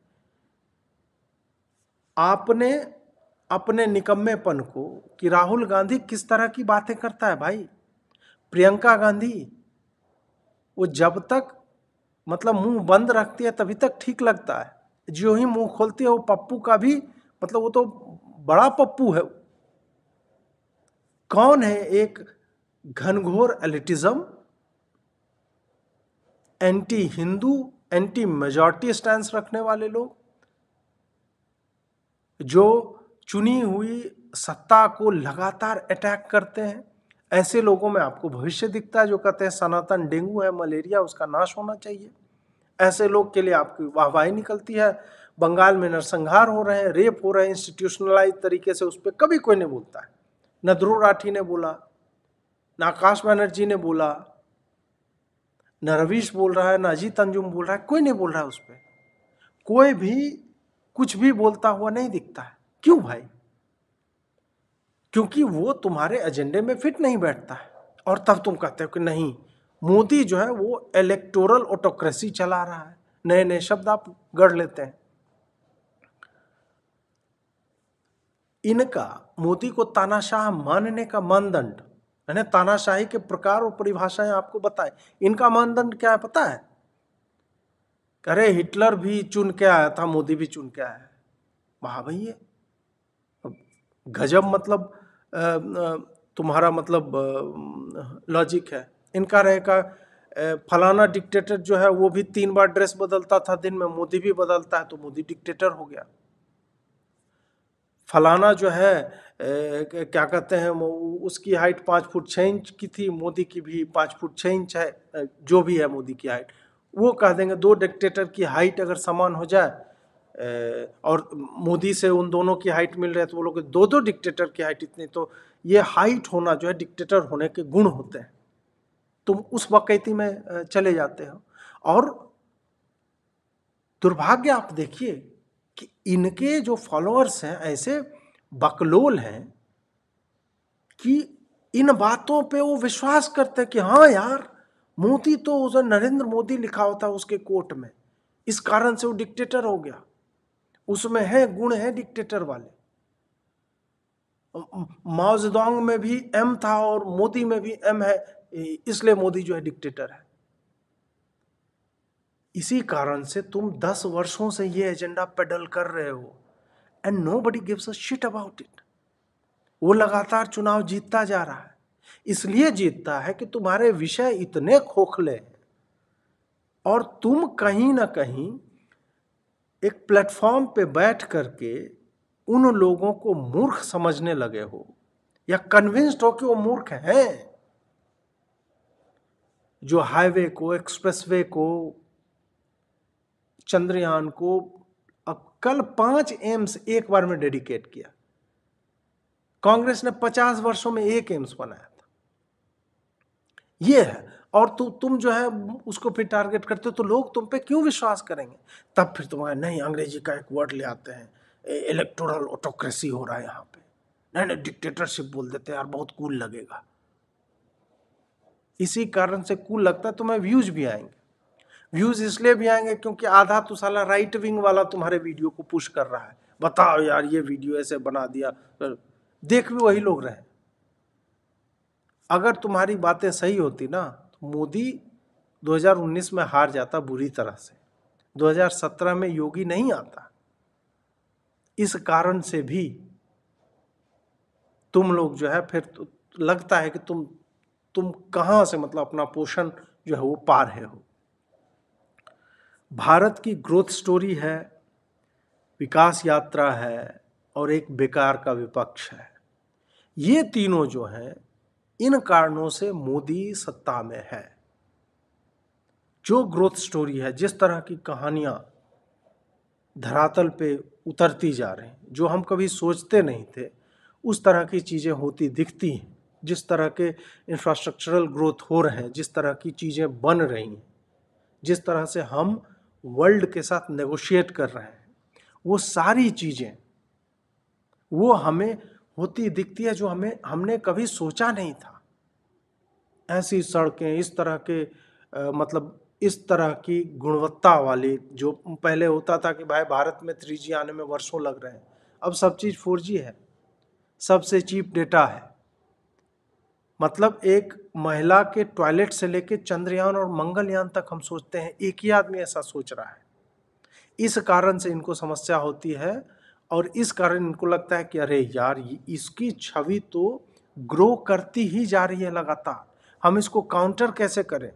आपने अपने निकम्मेपन को कि राहुल गांधी किस तरह की बातें करता है भाई प्रियंका गांधी वो जब तक मतलब मुंह बंद रखती है तभी तक ठीक लगता है जो ही मुंह खोलती है वो पप्पू का भी मतलब वो तो बड़ा पप्पू है कौन है एक घनघोर elitism anti Hindu anti majority stand रखने वाले लोग जो चुनी हुई सत्ता को लगातार अटैक करते हैं ऐसे लोगों में आपको भविष्य दिखता है जो कहते हैं सनातन डेंगू है मलेरिया उसका नाश होना चाहिए ऐसे लोग के लिए आपकी वाहवाही निकलती है बंगाल में नरसंहार हो रहे हैं रेप हो रहे हैं इंस्टीट्यूशनलाइज तरीके से उस पर कभी कोई नहीं बोलता है न ध्रुव राठी ने बोला ना आकाश बैनर्जी ने बोला न रवीश बोल रहा है न अजीत अंजुम बोल रहा है कोई नहीं बोल रहा है उस पर कोई भी कुछ भी बोलता हुआ नहीं दिखता है क्यों भाई क्योंकि वो तुम्हारे एजेंडे में फिट नहीं बैठता है और तब तुम कहते हो कि नहीं मोदी जो है वो इलेक्टोरल ऑटोक्रेसी चला रहा है नए नए शब्द आप गढ़ लेते हैं इनका मोदी को तानाशाह मानने का मानदंड मैंने तानाशाही के प्रकार और परिभाषाएं आपको बताए इनका मानदंड क्या है पता है अरे हिटलर भी चुन के आया था मोदी भी चुन के आया है वहा भैया गजब मतलब तुम्हारा मतलब लॉजिक है इनका रहेगा फलाना डिक्टेटर जो है वो भी तीन बार ड्रेस बदलता था दिन में मोदी भी बदलता है तो मोदी डिक्टेटर हो गया फलाना जो है क्या कहते हैं उसकी हाइट पाँच फुट छः इंच की थी मोदी की भी पाँच फुट छः इंच है जो भी है मोदी की हाइट वो कह देंगे दो डिक्टेटर की हाइट अगर समान हो जाए और मोदी से उन दोनों की हाइट मिल रही है तो वो लोग दो दो डिक्टेटर की हाइट इतनी तो ये हाइट होना जो है डिक्टेटर होने के गुण होते हैं तुम उस वकैती में चले जाते हो और दुर्भाग्य आप देखिए कि इनके जो फॉलोअर्स हैं ऐसे बकलोल हैं कि इन बातों पे वो विश्वास करते हैं कि हाँ यार मोदी तो उसे नरेंद्र मोदी लिखा होता है उसके कोर्ट में इस कारण से वो डिक्टेटर हो गया उसमें है गुण है डिक्टेटर वाले माओजेदोंग में भी एम था और मोदी में भी एम है इसलिए मोदी जो है डिक्टेटर है इसी कारण से तुम दस वर्षों से ये एजेंडा पेडल कर रहे हो and nobody gives a shit about it वो लगातार चुनाव जीतता जा रहा है इसलिए जीतता है कि तुम्हारे विषय इतने खोखले हैं और तुम कहीं ना कहीं एक प्लेटफॉर्म पे बैठ करके उन लोगों को मूर्ख समझने लगे हो या कन्विंस्ड हो कि वो मूर्ख हैं जो हाईवे को एक्सप्रेसवे को चंद्रयान को अब कल पांच एम्स एक बार में डेडिकेट किया कांग्रेस ने पचास वर्षों में एक एम्स बनाया था यह है और तु, तुम जो है उसको फिर टारगेट करते हो तो लोग तुम पे क्यों विश्वास करेंगे तब फिर तुम्हारे नहीं अंग्रेजी का एक वर्ड ले आते हैं इलेक्टोरल ऑटोक्रेसी हो रहा है यहाँ पे नहीं नहीं डिक्टेटरशिप बोल देते हैं यार बहुत कूल लगेगा इसी कारण से कूल लगता है तुम्हें व्यूज भी आएंगे व्यूज इसलिए भी आएंगे क्योंकि आधा तो साला राइट विंग वाला तुम्हारे वीडियो को पुश कर रहा है बताओ यार ये वीडियो ऐसे बना दिया देख भी वही लोग रहे अगर तुम्हारी बातें सही होती ना मोदी 2019 में हार जाता बुरी तरह से 2017 में योगी नहीं आता इस कारण से भी तुम लोग जो है फिर तो लगता है कि तुम तुम कहाँ से मतलब अपना पोषण जो है वो पा रहे हो भारत की ग्रोथ स्टोरी है विकास यात्रा है और एक बेकार का विपक्ष है ये तीनों जो हैं इन कारणों से मोदी सत्ता में है जो ग्रोथ स्टोरी है जिस तरह की कहानियां धरातल पे उतरती जा रही हैं जो हम कभी सोचते नहीं थे उस तरह की चीज़ें होती दिखती हैं जिस तरह के इंफ्रास्ट्रक्चरल ग्रोथ हो रहे हैं जिस तरह की चीज़ें बन रही हैं जिस तरह से हम वर्ल्ड के साथ नेगोशिएट कर रहे हैं वो सारी चीज़ें वो हमें होती दिखती है जो हमें हमने कभी सोचा नहीं था ऐसी सड़कें इस तरह के आ, मतलब इस तरह की गुणवत्ता वाली जो पहले होता था कि भाई भारत में थ्री जी आने में वर्षों लग रहे हैं अब सब चीज़ फोर जी है सबसे चीप डेटा है मतलब एक महिला के टॉयलेट से लेकर चंद्रयान और मंगलयान तक हम सोचते हैं एक ही आदमी ऐसा सोच रहा है इस कारण से इनको समस्या होती है और इस कारण इनको लगता है कि अरे यार इसकी छवि तो ग्रो करती ही जा रही है लगातार हम इसको काउंटर कैसे करें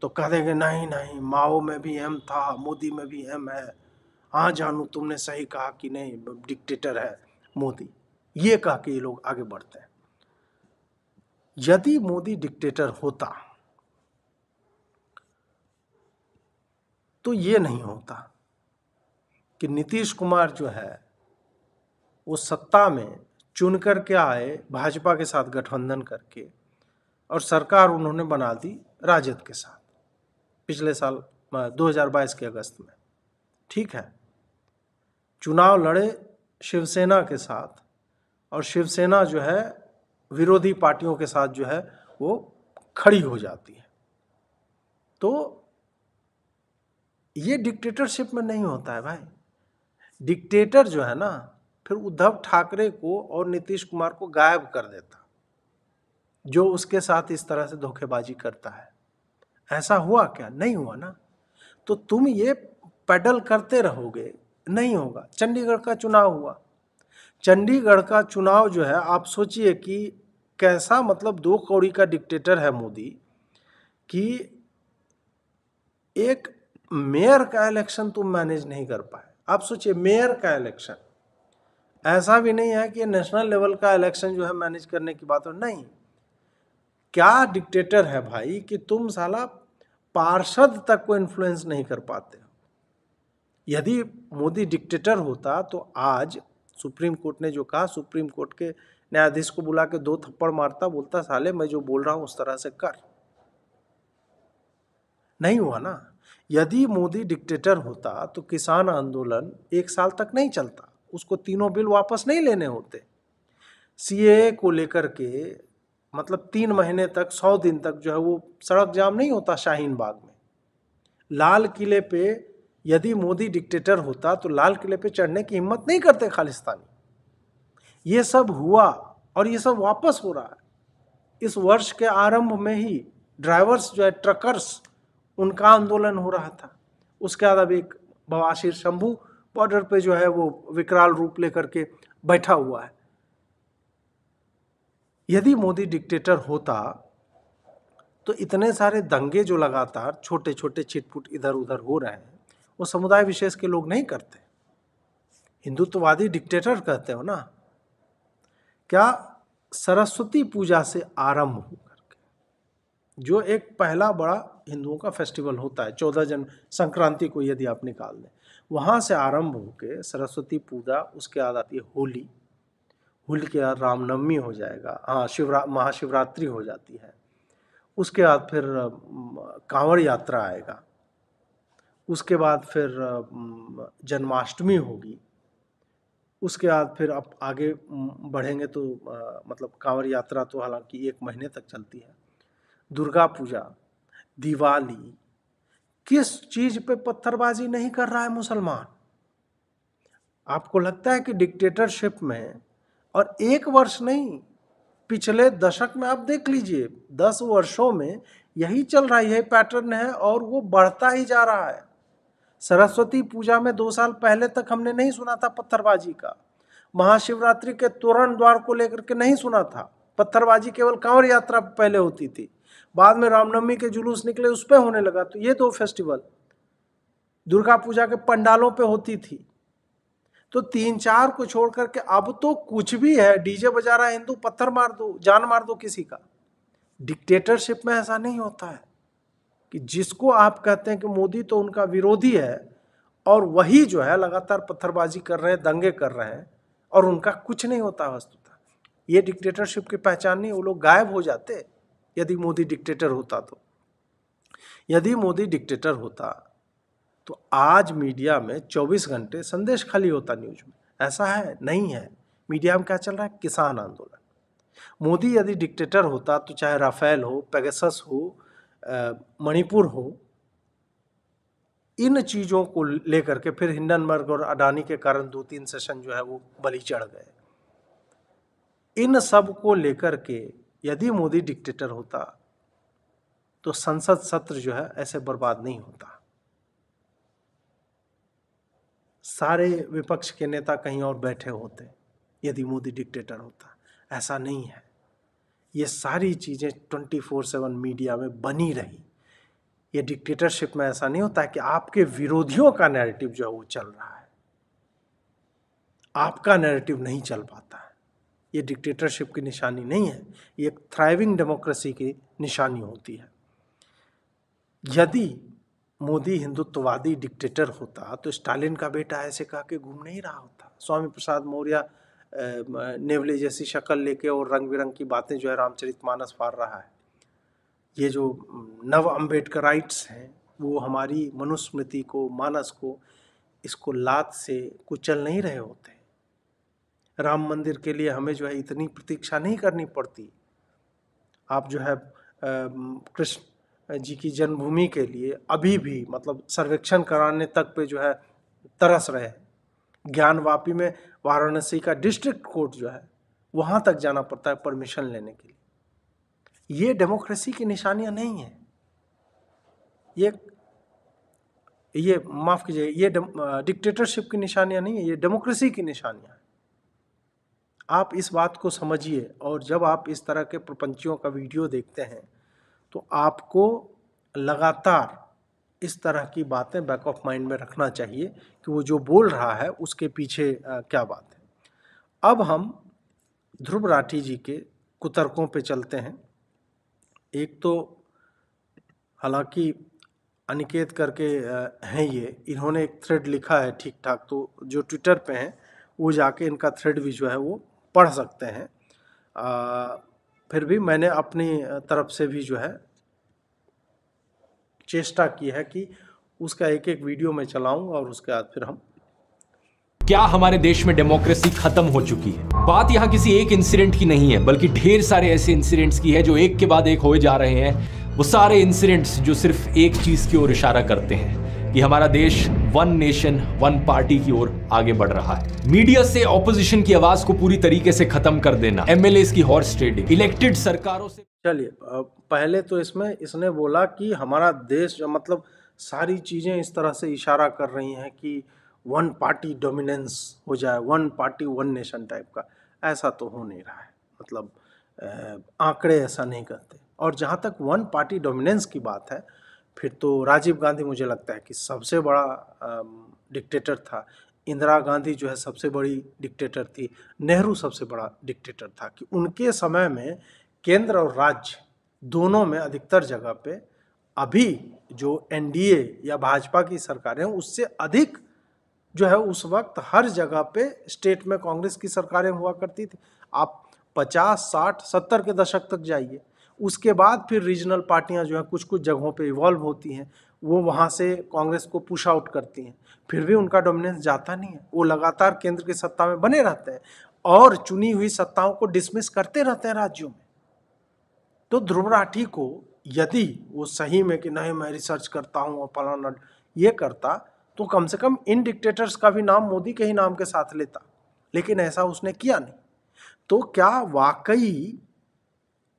तो कह देंगे नहीं नहीं माओ में भी एम था मोदी में भी एम है हाँ जानू तुमने सही कहा कि नहीं डिक्टेटर है मोदी ये कह के ये लोग आगे बढ़ते हैं यदि मोदी डिक्टेटर होता तो ये नहीं होता कि नीतीश कुमार जो है वो सत्ता में चुन करके आए भाजपा के साथ गठबंधन करके और सरकार उन्होंने बना दी राजद के साथ पिछले साल 2022 के अगस्त में ठीक है चुनाव लड़े शिवसेना के साथ और शिवसेना जो है विरोधी पार्टियों के साथ जो है वो खड़ी हो जाती है तो ये डिक्टेटरशिप में नहीं होता है भाई डिक्टेटर जो है ना फिर उद्धव ठाकरे को और नीतीश कुमार को गायब कर देता जो उसके साथ इस तरह से धोखेबाजी करता है ऐसा हुआ क्या नहीं हुआ ना तो तुम ये पैडल करते रहोगे नहीं होगा चंडीगढ़ का चुनाव हुआ चंडीगढ़ का चुनाव जो है आप सोचिए कि कैसा मतलब दो कौड़ी का डिक्टेटर है मोदी कि एक मेयर का इलेक्शन तुम मैनेज नहीं कर पाए आप सोचिए मेयर का इलेक्शन ऐसा भी नहीं है कि नेशनल लेवल का इलेक्शन जो है मैनेज करने की बात हो नहीं क्या डिक्टेटर है भाई कि तुम साला पार्षद तक को इन्फ्लुएंस नहीं कर पाते यदि मोदी डिक्टेटर होता तो आज सुप्रीम कोर्ट ने जो कहा सुप्रीम कोर्ट के न्यायाधीश को बुला के दो थप्पड़ मारता बोलता साले मैं जो बोल रहा हूँ उस तरह से कर नहीं हुआ ना यदि मोदी डिक्टेटर होता तो किसान आंदोलन एक साल तक नहीं चलता उसको तीनों बिल वापस नहीं लेने होते सीए को लेकर के मतलब तीन महीने तक सौ दिन तक जो है वो सड़क जाम नहीं होता शाहीन बाग में लाल किले पे यदि मोदी डिक्टेटर होता तो लाल किले पे चढ़ने की हिम्मत नहीं करते खालिस्तानी ये सब हुआ और ये सब वापस हो रहा है इस वर्ष के आरंभ में ही ड्राइवर्स जो है ट्रकर्स उनका आंदोलन हो रहा था उसके बाद अब एक बवासीर शंभू बॉर्डर पे जो है वो विकराल रूप लेकर के बैठा हुआ है यदि मोदी डिक्टेटर होता तो इतने सारे दंगे जो लगातार छोटे छोटे छिटपुट इधर उधर हो रहे हैं वो समुदाय विशेष के लोग नहीं करते हिंदुत्ववादी डिक्टेटर कहते हो ना क्या सरस्वती पूजा से आरंभ हो करके जो एक पहला बड़ा हिंदुओं का फेस्टिवल होता है चौदह जन संक्रांति को यदि आप निकाल दें वहाँ से आरंभ होकर सरस्वती पूजा उसके बाद आती है होली भूल के बाद रामनवमी हो जाएगा हाँ शिवरा महाशिवरात्रि हो जाती है उसके बाद फिर कांवड़ यात्रा आएगा उसके बाद फिर जन्माष्टमी होगी उसके बाद फिर आप आगे बढ़ेंगे तो मतलब कांवड़ यात्रा तो हालांकि एक महीने तक चलती है दुर्गा पूजा दिवाली किस चीज़ पे पत्थरबाजी नहीं कर रहा है मुसलमान आपको लगता है कि डिक्टेटरशिप में और एक वर्ष नहीं पिछले दशक में आप देख लीजिए दस वर्षों में यही चल रहा है यही पैटर्न है और वो बढ़ता ही जा रहा है सरस्वती पूजा में दो साल पहले तक हमने नहीं सुना था पत्थरबाजी का महाशिवरात्रि के तोरण द्वार को लेकर के नहीं सुना था पत्थरबाजी केवल कांवर यात्रा पहले होती थी बाद में रामनवमी के जुलूस निकले उस पर होने लगा तो ये दो फेस्टिवल दुर्गा पूजा के पंडालों पे होती थी तो तीन चार को छोड़ करके अब तो कुछ भी है डीजे बजा रहा है हिंदू पत्थर मार दो जान मार दो किसी का डिक्टेटरशिप में ऐसा नहीं होता है कि जिसको आप कहते हैं कि मोदी तो उनका विरोधी है और वही जो है लगातार पत्थरबाजी कर रहे हैं दंगे कर रहे हैं और उनका कुछ नहीं होता वस्तुतः ये डिक्टेटरशिप की पहचान नहीं वो लोग गायब हो जाते यदि मोदी डिक्टेटर होता तो यदि मोदी डिक्टेटर होता तो आज मीडिया में 24 घंटे संदेश खाली होता न्यूज में ऐसा है नहीं है मीडिया में क्या चल रहा है किसान आंदोलन मोदी यदि डिक्टेटर होता तो चाहे राफेल हो पेगसस हो मणिपुर हो इन चीज़ों को लेकर के फिर हिंडनबर्ग और अडानी के कारण दो तीन सेशन जो है वो बलि चढ़ गए इन सब को लेकर के यदि मोदी डिक्टेटर होता तो संसद सत्र जो है ऐसे बर्बाद नहीं होता सारे विपक्ष के नेता कहीं और बैठे होते यदि मोदी डिक्टेटर होता ऐसा नहीं है ये सारी चीज़ें ट्वेंटी फोर सेवन मीडिया में बनी रही ये डिक्टेटरशिप में ऐसा नहीं होता कि आपके विरोधियों का नैरेटिव जो है वो चल रहा है आपका नैरेटिव नहीं चल पाता है ये डिक्टेटरशिप की निशानी नहीं है ये एक थ्राइविंग डेमोक्रेसी की निशानी होती है यदि मोदी हिंदुत्ववादी डिक्टेटर होता तो स्टालिन का बेटा ऐसे कह के घूम नहीं रहा होता स्वामी प्रसाद मौर्य नेवले जैसी शक्ल लेके और रंग बिरंग की बातें जो है रामचरित मानस फाड़ रहा है ये जो नव अम्बेडकराइट्स हैं वो हमारी मनुस्मृति को मानस को इसको लात से कुचल नहीं रहे होते राम मंदिर के लिए हमें जो है इतनी प्रतीक्षा नहीं करनी पड़ती आप जो है कृष्ण जी की जन्मभूमि के लिए अभी भी मतलब सर्वेक्षण कराने तक पे जो है तरस रहे हैं ज्ञानवापी में वाराणसी का डिस्ट्रिक्ट कोर्ट जो है वहाँ तक जाना पड़ता है परमिशन लेने के लिए ये डेमोक्रेसी की निशानियाँ नहीं है ये ये माफ़ कीजिए ये डिक्टेटरशिप की निशानियाँ नहीं है ये डेमोक्रेसी की निशानियाँ आप इस बात को समझिए और जब आप इस तरह के प्रपंचियों का वीडियो देखते हैं तो आपको लगातार इस तरह की बातें बैक ऑफ माइंड में रखना चाहिए कि वो जो बोल रहा है उसके पीछे क्या बात है अब हम ध्रुव राठी जी के कुतर्कों पे चलते हैं एक तो हालांकि अनिकेत करके हैं ये इन्होंने एक थ्रेड लिखा है ठीक ठाक तो जो ट्विटर पे हैं वो जाके इनका थ्रेड भी जो है वो पढ़ सकते हैं फिर भी मैंने अपनी तरफ से भी जो है चेष्टा की है कि उसका एक एक वीडियो मैं चलाऊं और उसके बाद फिर हम क्या हमारे देश में डेमोक्रेसी खत्म हो चुकी है बात यहाँ किसी एक इंसिडेंट की नहीं है बल्कि ढेर सारे ऐसे इंसिडेंट्स की है जो एक के बाद एक हो जा रहे हैं वो सारे इंसिडेंट्स जो सिर्फ एक चीज की ओर इशारा करते हैं कि हमारा देश वन नेशन वन पार्टी की ओर आगे बढ़ रहा है मीडिया से ऑपोजिशन की आवाज को पूरी तरीके से खत्म कर देना एमएलए की हॉर्स ट्रेडिंग इलेक्टेड सरकारों से चलिए पहले तो इसमें इसने बोला कि हमारा देश मतलब सारी चीजें इस तरह से इशारा कर रही हैं कि वन पार्टी डोमिनेंस हो जाए one party one nation type का ऐसा तो हो नहीं रहा है मतलब आंकड़े ऐसा नहीं करते और जहाँ तक वन पार्टी डोमिनेंस की बात है फिर तो राजीव गांधी मुझे लगता है कि सबसे बड़ा डिक्टेटर था इंदिरा गांधी जो है सबसे बड़ी डिक्टेटर थी नेहरू सबसे बड़ा डिक्टेटर था कि उनके समय में केंद्र और राज्य दोनों में अधिकतर जगह पे अभी जो एनडीए या भाजपा की सरकारें हैं उससे अधिक जो है उस वक्त हर जगह पे स्टेट में कांग्रेस की सरकारें हुआ करती थी आप पचास साठ सत्तर के दशक तक जाइए उसके बाद फिर रीजनल पार्टियां जो हैं कुछ कुछ जगहों पे इवॉल्व होती हैं वो वहाँ से कांग्रेस को पुश आउट करती हैं फिर भी उनका डोमिनेंस जाता नहीं है वो लगातार केंद्र की सत्ता में बने रहते हैं और चुनी हुई सत्ताओं को डिसमिस करते रहते हैं राज्यों में तो ध्रुव राठी को यदि वो सही में कि नहीं मैं रिसर्च करता हूँ और फलाना ये करता तो कम से कम इन डिक्टेटर्स का भी नाम मोदी के ही नाम के साथ लेता लेकिन ऐसा उसने किया नहीं तो क्या वाकई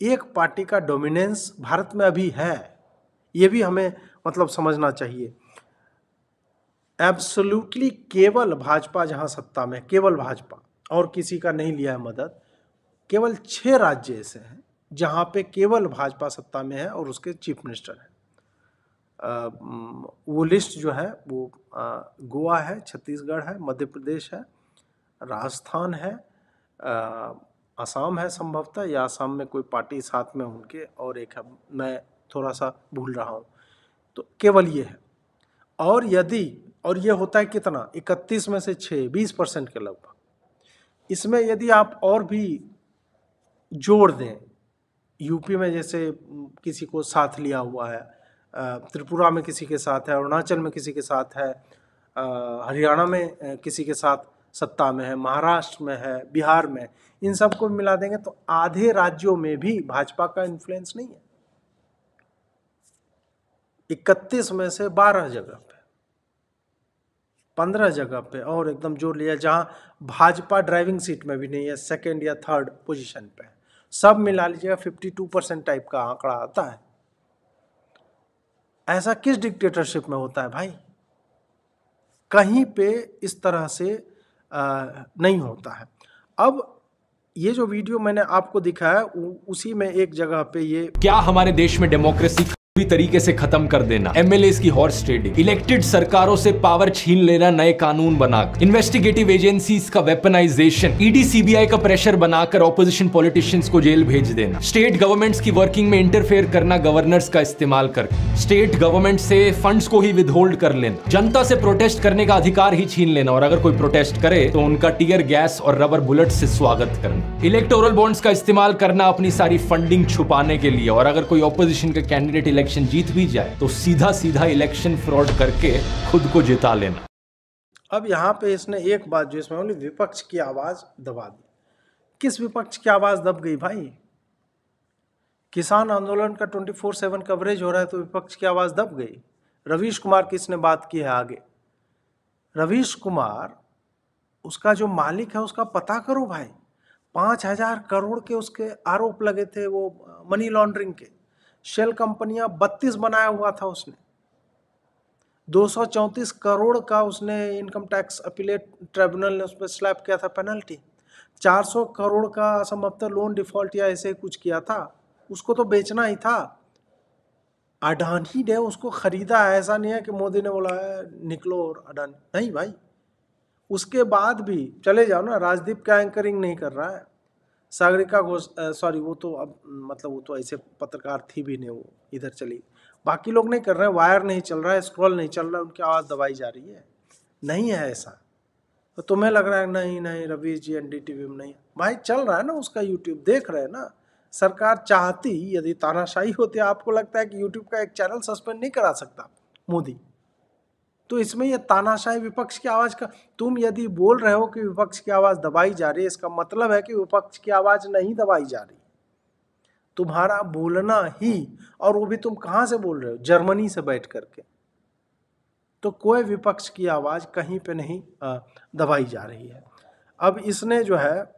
एक पार्टी का डोमिनेंस भारत में अभी है ये भी हमें मतलब समझना चाहिए एब्सोल्युटली केवल भाजपा जहां सत्ता में केवल भाजपा और किसी का नहीं लिया है मदद केवल छः राज्य ऐसे हैं जहां पे केवल भाजपा सत्ता में है और उसके चीफ मिनिस्टर हैं वो लिस्ट जो है वो गोवा है छत्तीसगढ़ है मध्य प्रदेश है राजस्थान है आसाम है संभवतः या आसाम में कोई पार्टी साथ में उनके और एक है मैं थोड़ा सा भूल रहा हूँ तो केवल ये है और यदि और ये होता है कितना इकतीस में से छः बीस परसेंट के लगभग इसमें यदि आप और भी जोड़ दें यूपी में जैसे किसी को साथ लिया हुआ है त्रिपुरा में किसी के साथ है अरुणाचल में किसी के साथ है हरियाणा में किसी के साथ सत्ता में है महाराष्ट्र में है बिहार में इन सबको मिला देंगे तो आधे राज्यों में भी भाजपा का इन्फ्लुएंस नहीं है इकतीस में से बारह जगह पे पंद्रह जगह पे और एकदम जोर लिया जहां भाजपा ड्राइविंग सीट में भी नहीं है सेकेंड या थर्ड पोजीशन पे सब मिला लीजिएगा फिफ्टी टू परसेंट टाइप का आंकड़ा आता है ऐसा किस डिक्टेटरशिप में होता है भाई कहीं पे इस तरह से नहीं होता है अब ये जो वीडियो मैंने आपको दिखाया उसी में एक जगह पे ये क्या हमारे देश में डेमोक्रेसी भी तरीके से खत्म कर देना एमएलए की हॉर्स ट्रेडिंग इलेक्टेड सरकारों से पावर छीन लेना नए कानून बनाकर इन्वेस्टिगेटिव एजेंसीज का वेपनाइजेशन ईडी सीबीआई का प्रेशर बनाकर ऑपोजिशन पॉलिटिशियंस को जेल भेज देना स्टेट गवर्नमेंट्स की वर्किंग में इंटरफेयर करना गवर्नर्स का इस्तेमाल कर स्टेट गवर्नमेंट से फंड्स को ही विदहोल्ड कर लेना जनता से प्रोटेस्ट करने का अधिकार ही छीन लेना और अगर कोई प्रोटेस्ट करे तो उनका टीयर गैस और रबर बुलेट से स्वागत करना इलेक्टोरल बॉन्ड्स का इस्तेमाल करना अपनी सारी फंडिंग छुपाने के लिए और अगर कोई ऑपोजिशन का कैंडिडेट इलेक्शन जीत भी जाए तो सीधा सीधा इलेक्शन फ्रॉड करके खुद को जिता लेना अब यहाँ पे इसने एक बात जो इसमें बोली विपक्ष की आवाज़ दबा दी किस विपक्ष की आवाज़ दब गई भाई किसान आंदोलन का ट्वेंटी फोर सेवन कवरेज हो रहा है तो विपक्ष की आवाज़ दब गई रवीश कुमार किसने बात की है आगे रवीश कुमार उसका जो मालिक है उसका पता करो भाई पाँच हजार करोड़ के उसके आरोप लगे थे वो मनी लॉन्ड्रिंग के शेल कंपनियां बत्तीस बनाया हुआ था उसने दो करोड़ का उसने इनकम टैक्स अपीलेट ट्रिब्यूनल ने उस पर स्लैप किया था पेनल्टी 400 करोड़ का असमप्त लोन डिफॉल्ट या ऐसे कुछ किया था उसको तो बेचना ही था अडानी ने उसको ख़रीदा है ऐसा नहीं है कि मोदी ने बोला है निकलो और अडानी नहीं भाई उसके बाद भी चले जाओ ना राजदीप का एंकरिंग नहीं कर रहा है सागरिका घोष सॉरी वो तो अब मतलब वो तो ऐसे पत्रकार थी भी नहीं वो इधर चली बाकी लोग नहीं कर रहे हैं वायर नहीं चल रहा है स्क्रॉल नहीं चल रहा है उनकी आवाज़ दबाई जा रही है नहीं है ऐसा तो तुम्हें लग रहा है नहीं नहीं Ravish ji N D T में नहीं भाई चल रहा है ना उसका यूट्यूब देख रहे हैं ना सरकार चाहती यदि तानाशाही होती आपको लगता है कि यूट्यूब का एक चैनल सस्पेंड नहीं करा सकता मोदी तो इसमें यह तानाशाही विपक्ष की आवाज़ का तुम यदि बोल रहे हो कि विपक्ष की आवाज़ दबाई जा रही है इसका मतलब है कि विपक्ष की आवाज़ नहीं दबाई जा रही तुम्हारा बोलना ही और वो भी तुम कहाँ से बोल रहे हो जर्मनी से बैठ करके तो कोई विपक्ष की आवाज़ कहीं पे नहीं दबाई जा रही है अब इसने जो है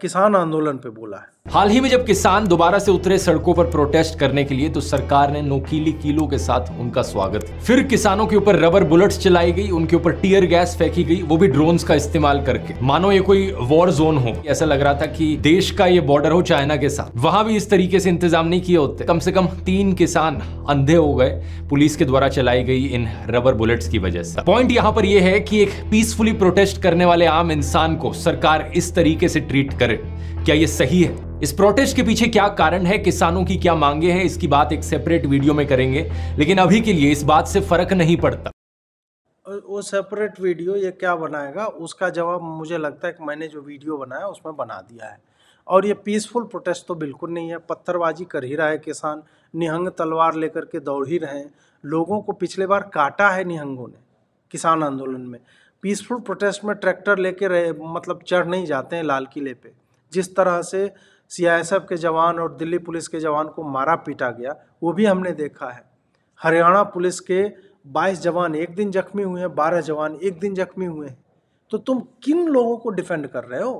किसान आंदोलन पे बोला है हाल ही में जब किसान दोबारा से उतरे सड़कों पर प्रोटेस्ट करने के लिए तो सरकार ने नोकीली कीलों के साथ उनका स्वागत फिर किसानों के ऊपर रबर बुलेट्स चलाई गई उनके ऊपर टीयर गैस फेंकी गई वो भी ड्रोन्स का इस्तेमाल करके मानो ये कोई वॉर जोन हो ऐसा लग रहा था कि देश का ये बॉर्डर हो चाइना के साथ वहां भी इस तरीके से इंतजाम नहीं किए होते कम से कम तीन किसान अंधे हो गए पुलिस के द्वारा चलाई गई इन रबर बुलेट्स की वजह से पॉइंट यहाँ पर यह है कि एक पीसफुली प्रोटेस्ट करने वाले आम इंसान को सरकार इस तरीके से ट्रीट करे क्या ये सही है इस प्रोटेस्ट के पीछे क्या कारण है किसानों की क्या मांगे हैं इसकी बात एक सेपरेट वीडियो में करेंगे लेकिन अभी के लिए इस बात से फर्क नहीं पड़ता वो सेपरेट वीडियो ये क्या बनाएगा उसका जवाब मुझे लगता है कि मैंने जो वीडियो बनाया उसमें बना दिया है और ये पीसफुल प्रोटेस्ट तो बिल्कुल नहीं है पत्थरबाजी कर ही रहा है किसान निहंग तलवार लेकर के दौड़ ही रहे हैं लोगों को पिछले बार काटा है निहंगों ने किसान आंदोलन में पीसफुल प्रोटेस्ट में ट्रैक्टर लेके रहे मतलब चढ़ नहीं जाते हैं लाल किले पे जिस तरह से सीआईएसएफ के जवान और दिल्ली पुलिस के जवान को मारा पीटा गया वो भी हमने देखा है हरियाणा पुलिस के 22 जवान एक दिन जख्मी हुए हैं 12 जवान एक दिन जख्मी हुए हैं तो तुम किन लोगों को डिफेंड कर रहे हो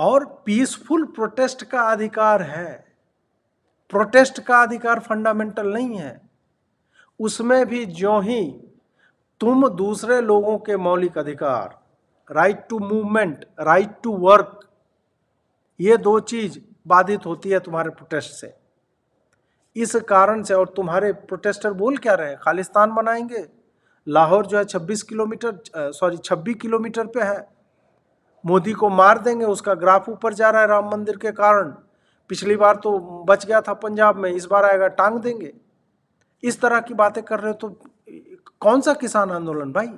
और पीसफुल प्रोटेस्ट का अधिकार है प्रोटेस्ट का अधिकार फंडामेंटल नहीं है उसमें भी जो ही तुम दूसरे लोगों के मौलिक अधिकार right to movement right to work ये दो चीज बाधित होती है तुम्हारे प्रोटेस्ट से इस कारण से और तुम्हारे प्रोटेस्टर बोल क्या रहे हैं खालिस्तान बनाएंगे लाहौर जो है 26 किलोमीटर सॉरी 26 किलोमीटर पे है मोदी को मार देंगे उसका ग्राफ ऊपर जा रहा है राम मंदिर के कारण पिछली बार तो बच गया था पंजाब में इस बार आएगा टांग देंगे इस तरह की बातें कर रहे हो तो कौन सा किसान आंदोलन भाई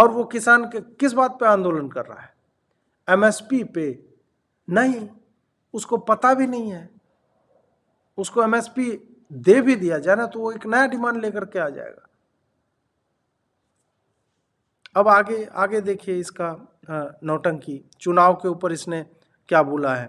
और वो किसान के किस बात पे आंदोलन कर रहा है एमएसपी पे नहीं उसको पता भी नहीं है उसको एमएसपी दे भी दिया जाए ना तो वो एक नया डिमांड लेकर के आ जाएगा अब आगे आगे देखिए इसका नौटंकी चुनाव के ऊपर इसने क्या बोला है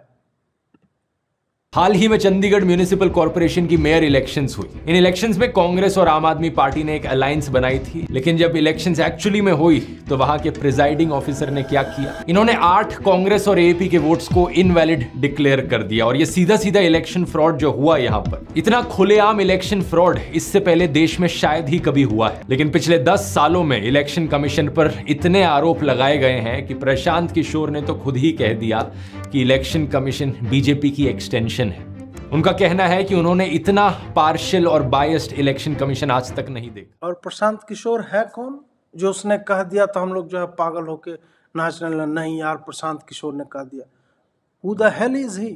हाल ही में चंडीगढ़ म्यूनिसिपल कॉर्पोरेशन की मेयर इलेक्शंस हुई इन इलेक्शंस में कांग्रेस और आम आदमी पार्टी ने एक अलायंस बनाई थी लेकिन जब इलेक्शंस एक्चुअली में हुई तो वहां के प्रिजाइडिंग ऑफिसर ने क्या किया इन्होंने आठ कांग्रेस और एपी के वोट्स को इनवैलिड डिक्लेयर कर दिया और ये सीधा सीधा इलेक्शन फ्रॉड जो हुआ यहाँ पर इतना खुलेआम इलेक्शन फ्रॉड इससे पहले देश में शायद ही कभी हुआ है लेकिन पिछले दस सालों में इलेक्शन कमीशन पर इतने आरोप लगाए गए हैं कि प्रशांत किशोर ने तो खुद ही कह दिया कि इलेक्शन कमीशन बीजेपी की एक्सटेंशन है उनका कहना है कि उन्होंने इतना पार्शियल और बायस्ड इलेक्शन कमीशन आज तक नहीं देखा और प्रशांत किशोर है कौन जो उसने कह दिया तो हम लोग जो है पागल होके नाचने लगा नहीं यार प्रशांत किशोर ने कह दिया who the hell is he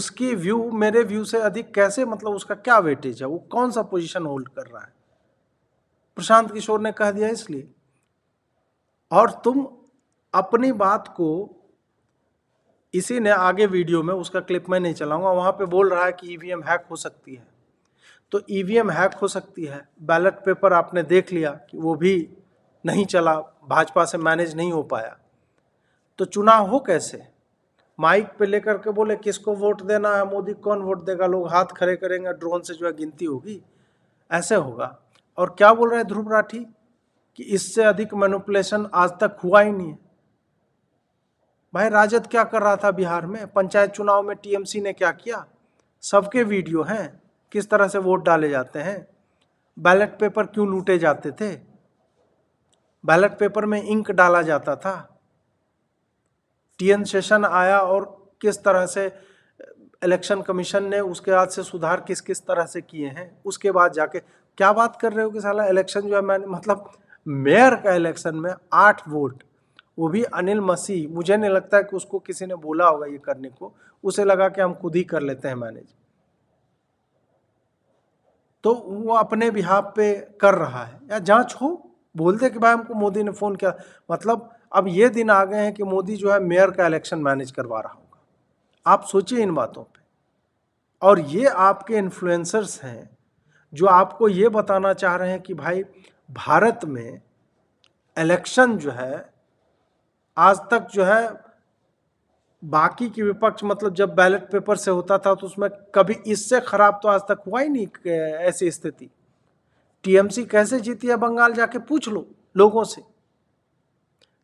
उसकी व्यू मेरे व्यू से अधिक कैसे मतलब उसका क्या वेटेज है वो कौन सा पोजीशन होल्ड कर रहा है प्रशांत किशोर ने कह दिया इसलिए और तुम अपनी बात को इसी ने आगे वीडियो में उसका क्लिप मैं नहीं चलाऊंगा वहाँ पे बोल रहा है कि ईवीएम e हैक हो सकती है तो ईवीएम e हैक हो सकती है बैलेट पेपर आपने देख लिया कि वो भी नहीं चला भाजपा से मैनेज नहीं हो पाया तो चुनाव हो कैसे माइक पे लेकर के बोले किसको वोट देना है मोदी कौन वोट देगा लोग हाथ खड़े करेंगे ड्रोन से जो है गिनती होगी ऐसे होगा और क्या बोल रहे हैं ध्रुव राठी कि इससे अधिक मैनुपलेशन आज तक हुआ ही नहीं है भाई राजद क्या कर रहा था बिहार में पंचायत चुनाव में टीएमसी ने क्या किया सबके वीडियो हैं किस तरह से वोट डाले जाते हैं बैलेट पेपर क्यों लूटे जाते थे बैलेट पेपर में इंक डाला जाता था टीएन सेशन आया और किस तरह से इलेक्शन कमीशन ने उसके बाद से सुधार किस किस तरह से किए हैं उसके बाद जाके क्या बात कर रहे हो कि साला इलेक्शन जो है मैंने मतलब मेयर का इलेक्शन में आठ वोट वो भी अनिल मसीह मुझे नहीं लगता है कि उसको किसी ने बोला होगा ये करने को उसे लगा कि हम खुद ही कर लेते हैं मैनेज तो वो अपने बिहाब पे कर रहा है या जांच हो बोलते कि भाई हमको मोदी ने फ़ोन किया मतलब अब ये दिन आ गए हैं कि मोदी जो है मेयर का इलेक्शन मैनेज करवा रहा होगा आप सोचिए इन बातों पे और ये आपके इन्फ्लुएंसर्स हैं जो आपको ये बताना चाह रहे हैं कि भाई भारत में इलेक्शन जो है आज तक जो है बाकी की विपक्ष मतलब जब बैलेट पेपर से होता था तो उसमें कभी इससे खराब तो आज तक हुआ ही नहीं ऐसी स्थिति टीएमसी कैसे जीती है बंगाल जाके पूछ लो लोगों से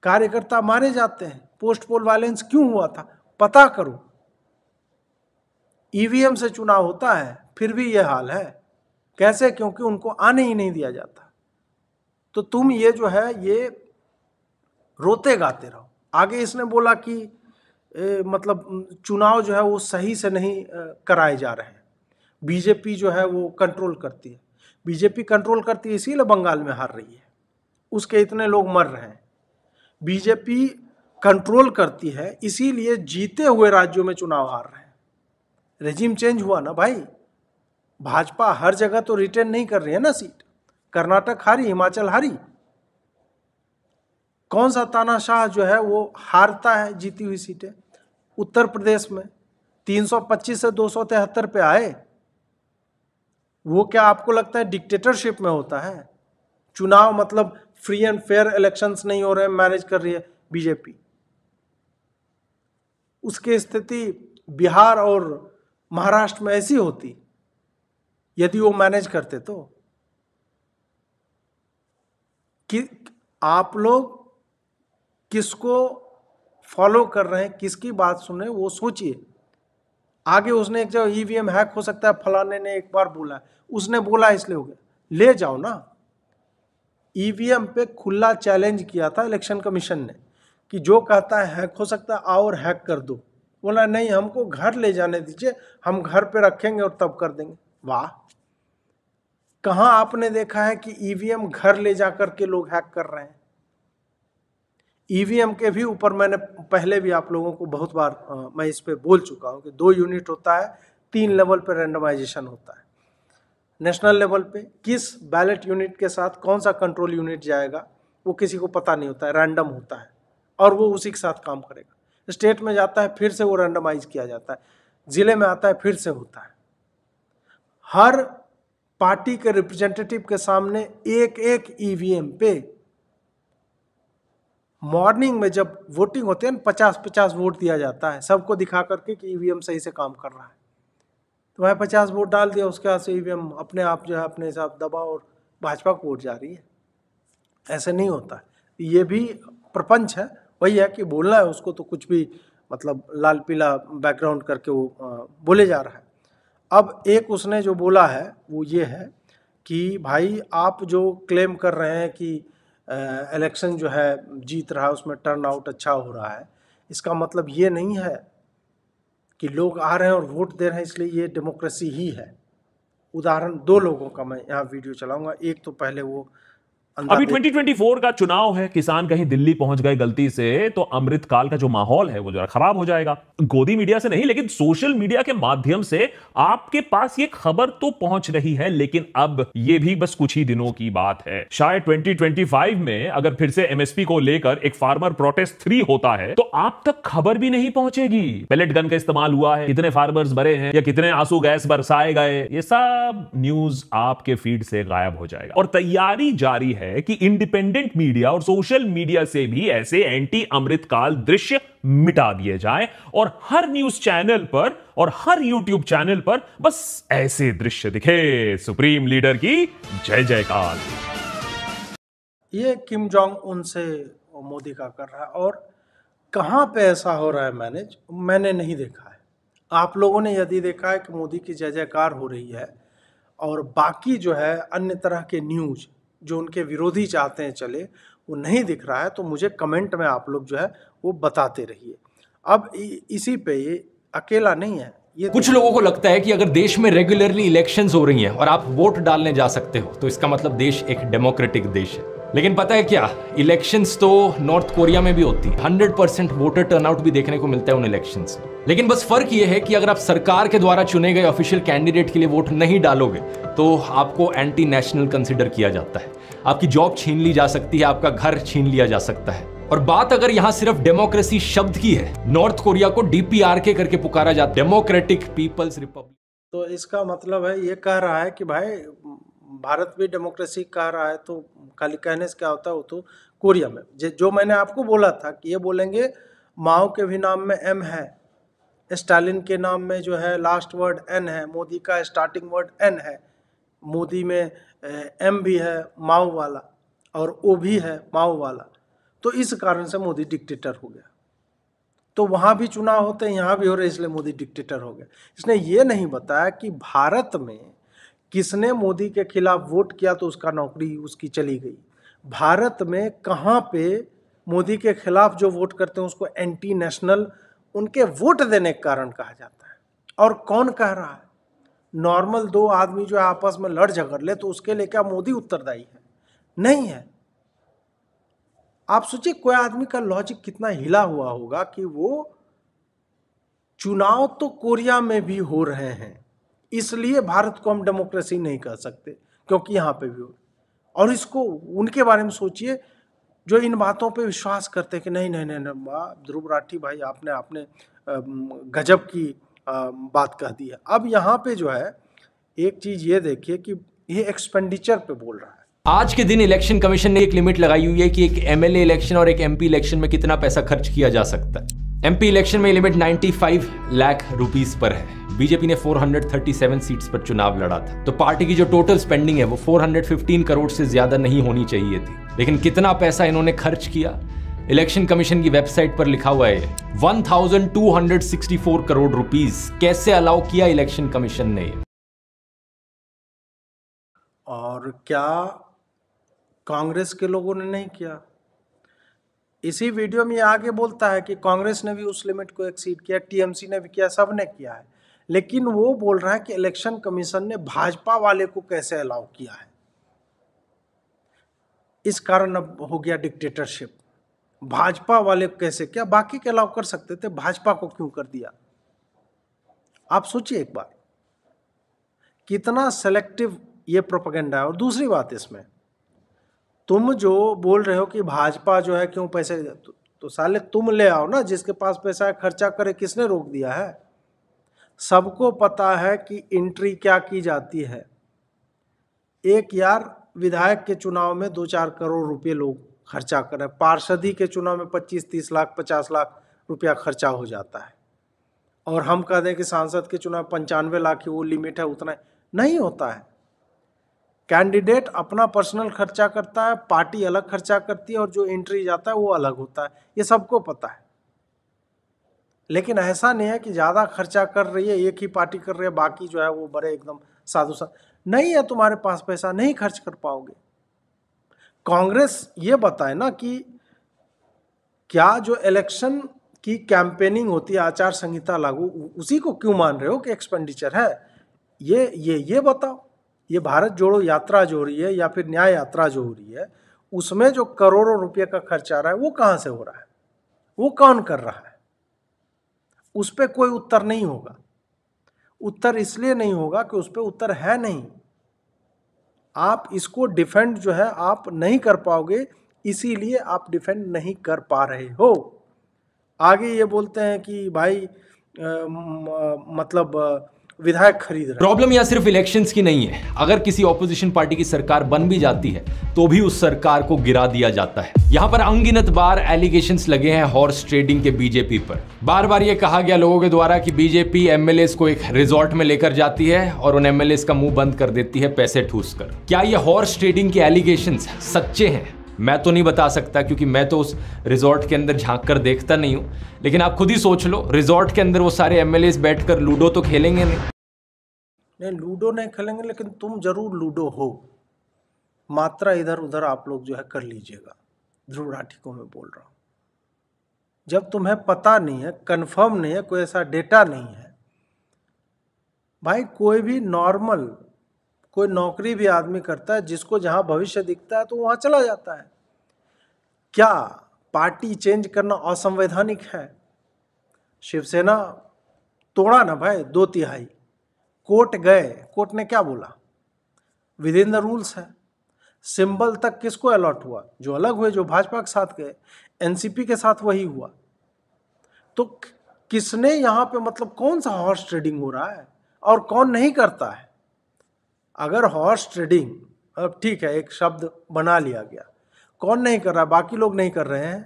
कार्यकर्ता मारे जाते हैं पोस्ट पोल वायलेंस क्यों हुआ था पता करो ईवीएम से चुनाव होता है फिर भी यह हाल है कैसे क्योंकि उनको आने ही नहीं दिया जाता तो तुम ये जो है ये रोते गाते रहो आगे इसने बोला कि ए, मतलब चुनाव जो है वो सही से नहीं कराए जा रहे हैं बीजेपी जो है वो कंट्रोल करती है बीजेपी कंट्रोल करती है इसीलिए बंगाल में हार रही है उसके इतने लोग मर रहे हैं बीजेपी कंट्रोल करती है इसीलिए जीते हुए राज्यों में चुनाव हार रहे हैं रेजिम चेंज हुआ ना भाई भाजपा हर जगह तो रिटेन नहीं कर रही है ना सीट कर्नाटक हारी हिमाचल हारी कौन सा तानाशाह जो है वो हारता है जीती हुई सीटें उत्तर प्रदेश में 325 से दो पे आए वो क्या आपको लगता है डिक्टेटरशिप में होता है चुनाव मतलब फ्री एंड फेयर इलेक्शंस नहीं हो रहे मैनेज कर रही है बीजेपी उसकी स्थिति बिहार और महाराष्ट्र में ऐसी होती यदि वो मैनेज करते तो कि आप लोग किसको फॉलो कर रहे हैं किसकी बात सुन रहे हैं वो सोचिए आगे उसने एक जगह ईवीएम e हैक हो सकता है फलाने ने एक बार बोला उसने बोला इसलिए हो गया ले जाओ ना ईवीएम e पे खुला चैलेंज किया था इलेक्शन कमीशन ने कि जो कहता है हैक हो सकता है आओ और हैक कर दो बोला नहीं हमको घर ले जाने दीजिए हम घर पे रखेंगे और तब कर देंगे वाह कहाँ आपने देखा है कि ईवीएम e घर ले जा के लोग हैक कर रहे हैं ईवीएम e के भी ऊपर मैंने पहले भी आप लोगों को बहुत बार आ, मैं इस पर बोल चुका हूँ कि दो यूनिट होता है तीन लेवल पर रेंडमाइजेशन होता है नेशनल लेवल पे किस बैलेट यूनिट के साथ कौन सा कंट्रोल यूनिट जाएगा वो किसी को पता नहीं होता है रैंडम होता है और वो उसी के साथ काम करेगा स्टेट में जाता है फिर से वो रैंडमाइज किया जाता है ज़िले में आता है फिर से होता है हर पार्टी के रिप्रेजेंटेटिव के सामने एक एक ईवीएम पे मॉर्निंग में जब वोटिंग होती है ना पचास पचास वोट दिया जाता है सबको दिखा करके कि ई सही से काम कर रहा है तो वह पचास वोट डाल दिया उसके बाद से ई अपने आप जो है अपने हिसाब दबा और भाजपा को वोट जा रही है ऐसे नहीं होता है ये भी प्रपंच है वही है कि बोलना है उसको तो कुछ भी मतलब लाल पीला बैकग्राउंड करके वो बोले जा रहा है अब एक उसने जो बोला है वो ये है कि भाई आप जो क्लेम कर रहे हैं कि इलेक्शन जो है जीत रहा है उसमें टर्न आउट अच्छा हो रहा है इसका मतलब ये नहीं है कि लोग आ रहे हैं और वोट दे रहे हैं इसलिए ये डेमोक्रेसी ही है उदाहरण दो लोगों का मैं यहाँ वीडियो चलाऊँगा एक तो पहले वो अभी 2024 का चुनाव है किसान कहीं दिल्ली पहुंच गए गलती से तो अमृतकाल का जो माहौल है वो जरा खराब हो जाएगा गोदी मीडिया से नहीं लेकिन सोशल मीडिया के माध्यम से आपके पास ये खबर तो पहुंच रही है लेकिन अब ये भी बस कुछ ही दिनों की बात है शायद 2025 में अगर फिर से एमएसपी को लेकर एक फार्मर प्रोटेस्ट थ्री होता है तो आप तक खबर भी नहीं पहुंचेगी पेलेट गन का इस्तेमाल हुआ है कितने फार्मर्स मरे हैं या कितने आंसू गैस बरसाए गए ये सब न्यूज आपके फीड से गायब हो जाएगा और तैयारी जारी है है कि इंडिपेंडेंट मीडिया और सोशल मीडिया से भी ऐसे एंटी अमृतकाल दृश्य मिटा दिए जाए और हर न्यूज चैनल पर और हर यूट्यूब चैनल पर बस ऐसे दृश्य दिखे सुप्रीम लीडर की जय जय काल ये किम जोंग उनसे मोदी का कर रहा है और कहाँ पे ऐसा हो रहा है मैनेज मैंने नहीं देखा है आप लोगों ने यदि देखा है कि मोदी की जय जयकार हो रही है और बाकी जो है अन्य तरह के न्यूज जो उनके विरोधी चाहते हैं चले वो नहीं दिख रहा है तो मुझे कमेंट में आप लोग जो है वो बताते रहिए अब इसी पे ये अकेला नहीं है ये कुछ लोगों को लगता है कि अगर देश में रेगुलरली इलेक्शंस हो रही हैं और आप वोट डालने जा सकते हो तो इसका मतलब देश एक डेमोक्रेटिक देश है लेकिन पता है क्या इलेक्शंस तो नॉर्थ कोरिया में भी होती है हंड्रेड परसेंट वोटर टर्नआउट भी देखने को मिलता है उन इलेक्शन में लेकिन बस फर्क ये है कि अगर आप सरकार के द्वारा चुने गए ऑफिशियल कैंडिडेट के लिए वोट नहीं डालोगे तो आपको एंटी नेशनल कंसिडर किया जाता है आपकी जॉब छीन ली जा सकती है आपका घर छीन लिया जा सकता है और बात अगर यहां सिर्फ डेमोक्रेसी शब्द की है नॉर्थ कोरिया को डीपीआरके करके पुकारा जाता है डेमोक्रेटिक पीपल्स रिपब्लिक तो इसका मतलब है ये कह रहा है कि भाई भारत भी डेमोक्रेसी कह रहा है तो खाली कहने से क्या होता है वो तो कोरिया में जो मैंने आपको बोला था कि ये बोलेंगे माओ के भी नाम में एम है स्टालिन के नाम में जो है लास्ट वर्ड एन है मोदी का स्टार्टिंग वर्ड एन है मोदी में एम भी है माओ वाला और ओ भी है माओ वाला तो इस कारण से मोदी डिक्टेटर हो गया तो वहाँ भी चुनाव होते हैं यहाँ भी हो रहे इसलिए मोदी डिक्टेटर हो गया इसने ये नहीं बताया कि भारत में किसने मोदी के खिलाफ वोट किया तो उसका नौकरी उसकी चली गई भारत में कहाँ पे मोदी के खिलाफ जो वोट करते हैं उसको एंटी नेशनल उनके वोट देने के कारण कहा जाता है और कौन कह रहा है नॉर्मल दो आदमी जो है आपस में लड़ झगड़ ले तो उसके लिए क्या मोदी उत्तरदायी है नहीं है आप सोचिए कोई आदमी का लॉजिक कितना हिला हुआ होगा कि वो चुनाव तो कोरिया में भी हो रहे हैं इसलिए भारत को हम डेमोक्रेसी नहीं कह सकते क्योंकि यहाँ पे भी हो और इसको उनके बारे में सोचिए जो इन बातों पे विश्वास करते कि नहीं नहीं नहीं, नहीं ध्रुव राठी भाई आपने आपने गजब की बात कह दी है अब यहाँ पे जो है एक चीज़ ये देखिए कि ये एक्सपेंडिचर पे बोल रहा है आज के दिन इलेक्शन कमीशन ने एक लिमिट लगाई हुई है कि एक एमएलए इलेक्शन और एक एमपी इलेक्शन में कितना पैसा खर्च किया जा सकता है एमपी इलेक्शन में लिमिट 95 लाख रुपीस पर है बीजेपी ने 437 सीट्स पर चुनाव लड़ा था तो पार्टी की जो टोटल स्पेंडिंग है वो 415 करोड़ से ज्यादा नहीं होनी चाहिए थी लेकिन कितना पैसा इन्होंने खर्च किया इलेक्शन कमीशन की वेबसाइट पर लिखा हुआ है 1264 करोड़ रुपीस कैसे अलाउ किया इलेक्शन कमीशन ने और क्या कांग्रेस के लोगों ने नहीं किया इसी वीडियो में आगे बोलता है कि कांग्रेस ने भी उस लिमिट को एक्सीड किया टीएमसी ने भी किया सब ने किया है लेकिन वो बोल रहा है कि इलेक्शन कमीशन ने भाजपा वाले को कैसे अलाउ किया है इस कारण अब हो गया डिक्टेटरशिप भाजपा वाले कैसे क्या बाकी के अलाव कर सकते थे भाजपा को क्यों कर दिया आप सोचिए एक बार कितना सेलेक्टिव ये प्रोपागेंडा है और दूसरी बात इसमें तुम जो बोल रहे हो कि भाजपा जो है क्यों पैसे तो, तो साले तुम ले आओ ना जिसके पास पैसा है खर्चा करे किसने रोक दिया है सबको पता है कि एंट्री क्या की जाती है एक यार विधायक के चुनाव में दो चार करोड़ रुपए लोग खर्चा करें पार्षदी के चुनाव में पच्चीस तीस लाख पचास लाख रुपया खर्चा हो जाता है और हम कह दें कि सांसद के चुनाव पंचानवे लाख की वो लिमिट है उतना नहीं होता है कैंडिडेट अपना पर्सनल खर्चा करता है पार्टी अलग खर्चा करती है और जो एंट्री जाता है वो अलग होता है ये सबको पता है लेकिन ऐसा नहीं है कि ज़्यादा खर्चा कर रही है एक ही पार्टी कर रही है बाकी जो है वो बड़े एकदम साधु साधु नहीं है तुम्हारे पास पैसा नहीं खर्च कर पाओगे कांग्रेस ये बताए ना कि क्या जो इलेक्शन की कैंपेनिंग होती है आचार संहिता लागू उसी को क्यों मान रहे हो कि एक्सपेंडिचर है ये ये ये बताओ ये भारत जोड़ो यात्रा जो हो रही है या फिर न्याय यात्रा जो हो रही है उसमें जो करोड़ों रुपये का खर्च आ रहा है वो कहाँ से हो रहा है वो कौन कर रहा है उस पर कोई उत्तर नहीं होगा उत्तर इसलिए नहीं होगा कि उस पर उत्तर है नहीं आप इसको डिफेंड जो है आप नहीं कर पाओगे इसीलिए आप डिफेंड नहीं कर पा रहे हो आगे ये बोलते हैं कि भाई आ, मतलब विधायक खरीद रहा प्रॉब्लम यहाँ सिर्फ इलेक्शन की नहीं है अगर किसी ऑपोजिशन पार्टी की सरकार बन भी जाती है तो भी उस सरकार को गिरा दिया जाता है यहाँ पर अंगिनत बार एलिगेशन लगे हैं हॉर्स ट्रेडिंग के बीजेपी पर बार बार ये कहा गया लोगों के द्वारा की बीजेपी एमएलए को एक रिजॉर्ट में लेकर जाती है और उन एमएलए का मुंह बंद कर देती है पैसे ठूस कर क्या ये हॉर्स ट्रेडिंग के एलिगेशन सच्चे हैं मैं तो नहीं बता सकता क्योंकि मैं तो उस रिजॉर्ट के अंदर झांक कर देखता नहीं हूं लेकिन आप खुद ही सोच लो रिजॉर्ट के अंदर वो सारे एम बैठकर लूडो तो खेलेंगे नहीं नहीं लूडो नहीं खेलेंगे लेकिन तुम जरूर लूडो हो मात्रा इधर उधर आप लोग जो है कर लीजिएगा ध्रुव को मैं बोल रहा हूँ जब तुम्हें पता नहीं है कंफर्म नहीं है कोई ऐसा डेटा नहीं है भाई कोई भी नॉर्मल कोई नौकरी भी आदमी करता है जिसको जहाँ भविष्य दिखता है तो वहाँ चला जाता है क्या पार्टी चेंज करना असंवैधानिक है शिवसेना तोड़ा ना भाई दो तिहाई कोर्ट गए कोर्ट ने क्या बोला विद इन द रूल्स है सिंबल तक किसको अलॉट हुआ जो अलग हुए जो भाजपा के साथ गए एनसीपी के साथ वही हुआ तो किसने यहाँ पे मतलब कौन सा हॉर्स ट्रेडिंग हो रहा है और कौन नहीं करता है अगर हॉर्स ट्रेडिंग अब ठीक है एक शब्द बना लिया गया कौन नहीं कर रहा बाकी लोग नहीं कर रहे हैं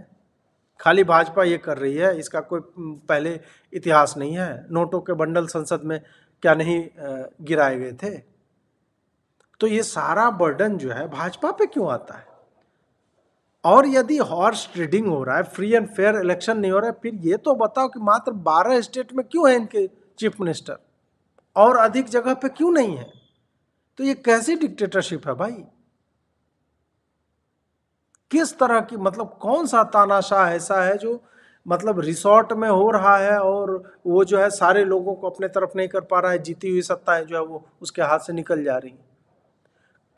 खाली भाजपा ये कर रही है इसका कोई पहले इतिहास नहीं है नोटों के बंडल संसद में क्या नहीं गिराए गए थे तो ये सारा बर्डन जो है भाजपा पे क्यों आता है और यदि हॉर्स ट्रेडिंग हो रहा है फ्री एंड फेयर इलेक्शन नहीं हो रहा है फिर ये तो बताओ कि मात्र 12 स्टेट में क्यों है इनके चीफ मिनिस्टर और अधिक जगह पे क्यों नहीं है तो ये कैसी डिक्टेटरशिप है भाई किस तरह की मतलब कौन सा तानाशाह ऐसा है जो मतलब रिसोर्ट में हो रहा है और वो जो है सारे लोगों को अपने तरफ नहीं कर पा रहा है जीती हुई सत्ताएं जो है वो उसके हाथ से निकल जा रही हैं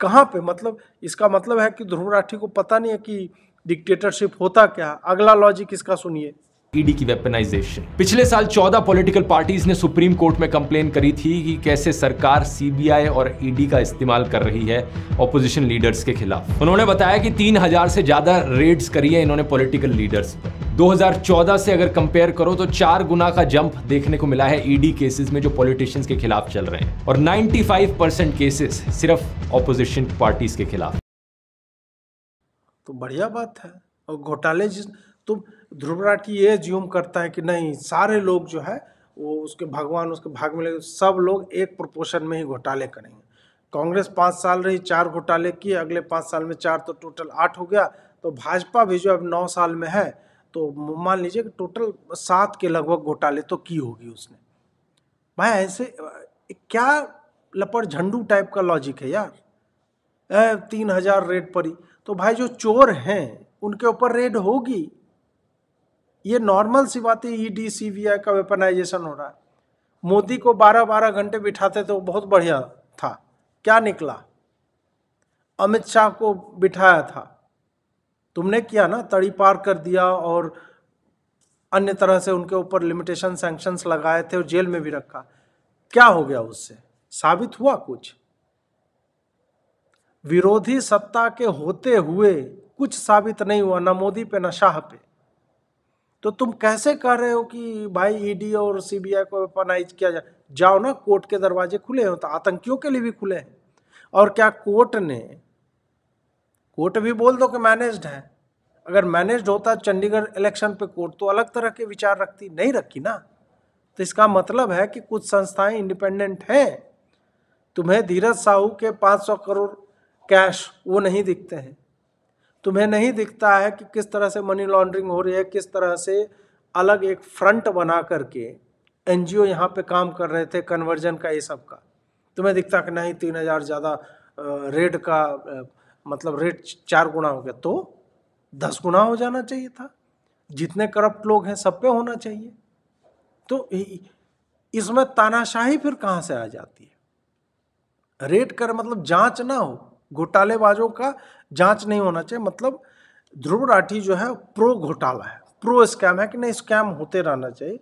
कहाँ पे मतलब इसका मतलब है कि ध्रुव राठी को पता नहीं है कि डिक्टेटरशिप होता क्या अगला लॉजिक इसका सुनिए ईडी e की वेपनाइजेशन पिछले साल 14 पॉलिटिकल पार्टीज ने सुप्रीम कोर्ट में कंप्लेन करी थी कि कैसे सरकार सीबीआई और ईडी e का इस्तेमाल कर रही है ऑपोजिशन लीडर्स के खिलाफ उन्होंने बताया कि 3000 से ज्यादा रेड्स करी है इन्होंने पॉलिटिकल लीडर्स पर 2014 से अगर कंपेयर करो तो चार गुना का जंप देखने को मिला है ईडी e केसेस में जो पॉलिटिशियंस के खिलाफ चल रहे हैं और 95 परसेंट केसेस सिर्फ ऑपोजिशन पार्टीज के खिलाफ तो बढ़िया बात है और घोटाले जिस तुम तो ध्रुवराट की ये ज्यूम करता है कि नहीं सारे लोग जो है वो उसके भगवान उसके भाग में लगे सब लोग एक प्रोपोर्शन में ही घोटाले करेंगे कांग्रेस पाँच साल रही चार घोटाले किए अगले पाँच साल में चार तो टोटल आठ हो गया तो भाजपा भी जो अब नौ साल में है तो मान लीजिए कि टोटल सात के लगभग घोटाले तो की होगी उसने भाई ऐसे क्या लपड़ झंडू टाइप का लॉजिक है यार ए, तीन हजार रेड पड़ी तो भाई जो चोर हैं उनके ऊपर रेड होगी ये नॉर्मल सी बात है E D C B I का वेपनाइजेशन हो रहा है मोदी को बारह बारह घंटे बिठाते तो बहुत बढ़िया था क्या निकला अमित शाह को बिठाया था तुमने किया ना तड़ी पार कर दिया और अन्य तरह से उनके ऊपर लिमिटेशन सैंक्शंस लगाए थे और जेल में भी रखा क्या हो गया उससे साबित हुआ कुछ विरोधी सत्ता के होते हुए कुछ साबित नहीं हुआ ना मोदी पे ना शाह पे तो तुम कैसे कह रहे हो कि भाई ईडी e और सीबीआई को वेपनाइज किया जाए जाओ ना कोर्ट के दरवाजे खुले हो तो आतंकियों के लिए भी खुले हैं और क्या कोर्ट ने कोर्ट भी बोल दो कि मैनेज्ड है अगर मैनेज्ड होता चंडीगढ़ इलेक्शन पे कोर्ट तो अलग तरह के विचार रखती नहीं रखी ना तो इसका मतलब है कि कुछ संस्थाएं इंडिपेंडेंट हैं तुम्हें धीरज साहू के 500 करोड़ कैश वो नहीं दिखते हैं तुम्हें नहीं दिखता है कि किस तरह से मनी लॉन्ड्रिंग हो रही है किस तरह से अलग एक फ्रंट बना करके एन जी ओ यहाँ पर काम कर रहे थे कन्वर्जन का ये सब का तुम्हें दिखता कि नहीं तीन हज़ार ज़्यादा रेट का मतलब रेट चार गुना हो गया तो दस गुना हो जाना चाहिए था जितने करप्ट लोग हैं सब पे होना चाहिए तो इसमें तानाशाही फिर कहाँ से आ जाती है रेट कर मतलब जांच ना हो घोटालेबाजों का जांच नहीं होना चाहिए मतलब ध्रुव राठी जो है प्रो घोटाला है प्रो स्कैम है कि नहीं स्कैम होते रहना चाहिए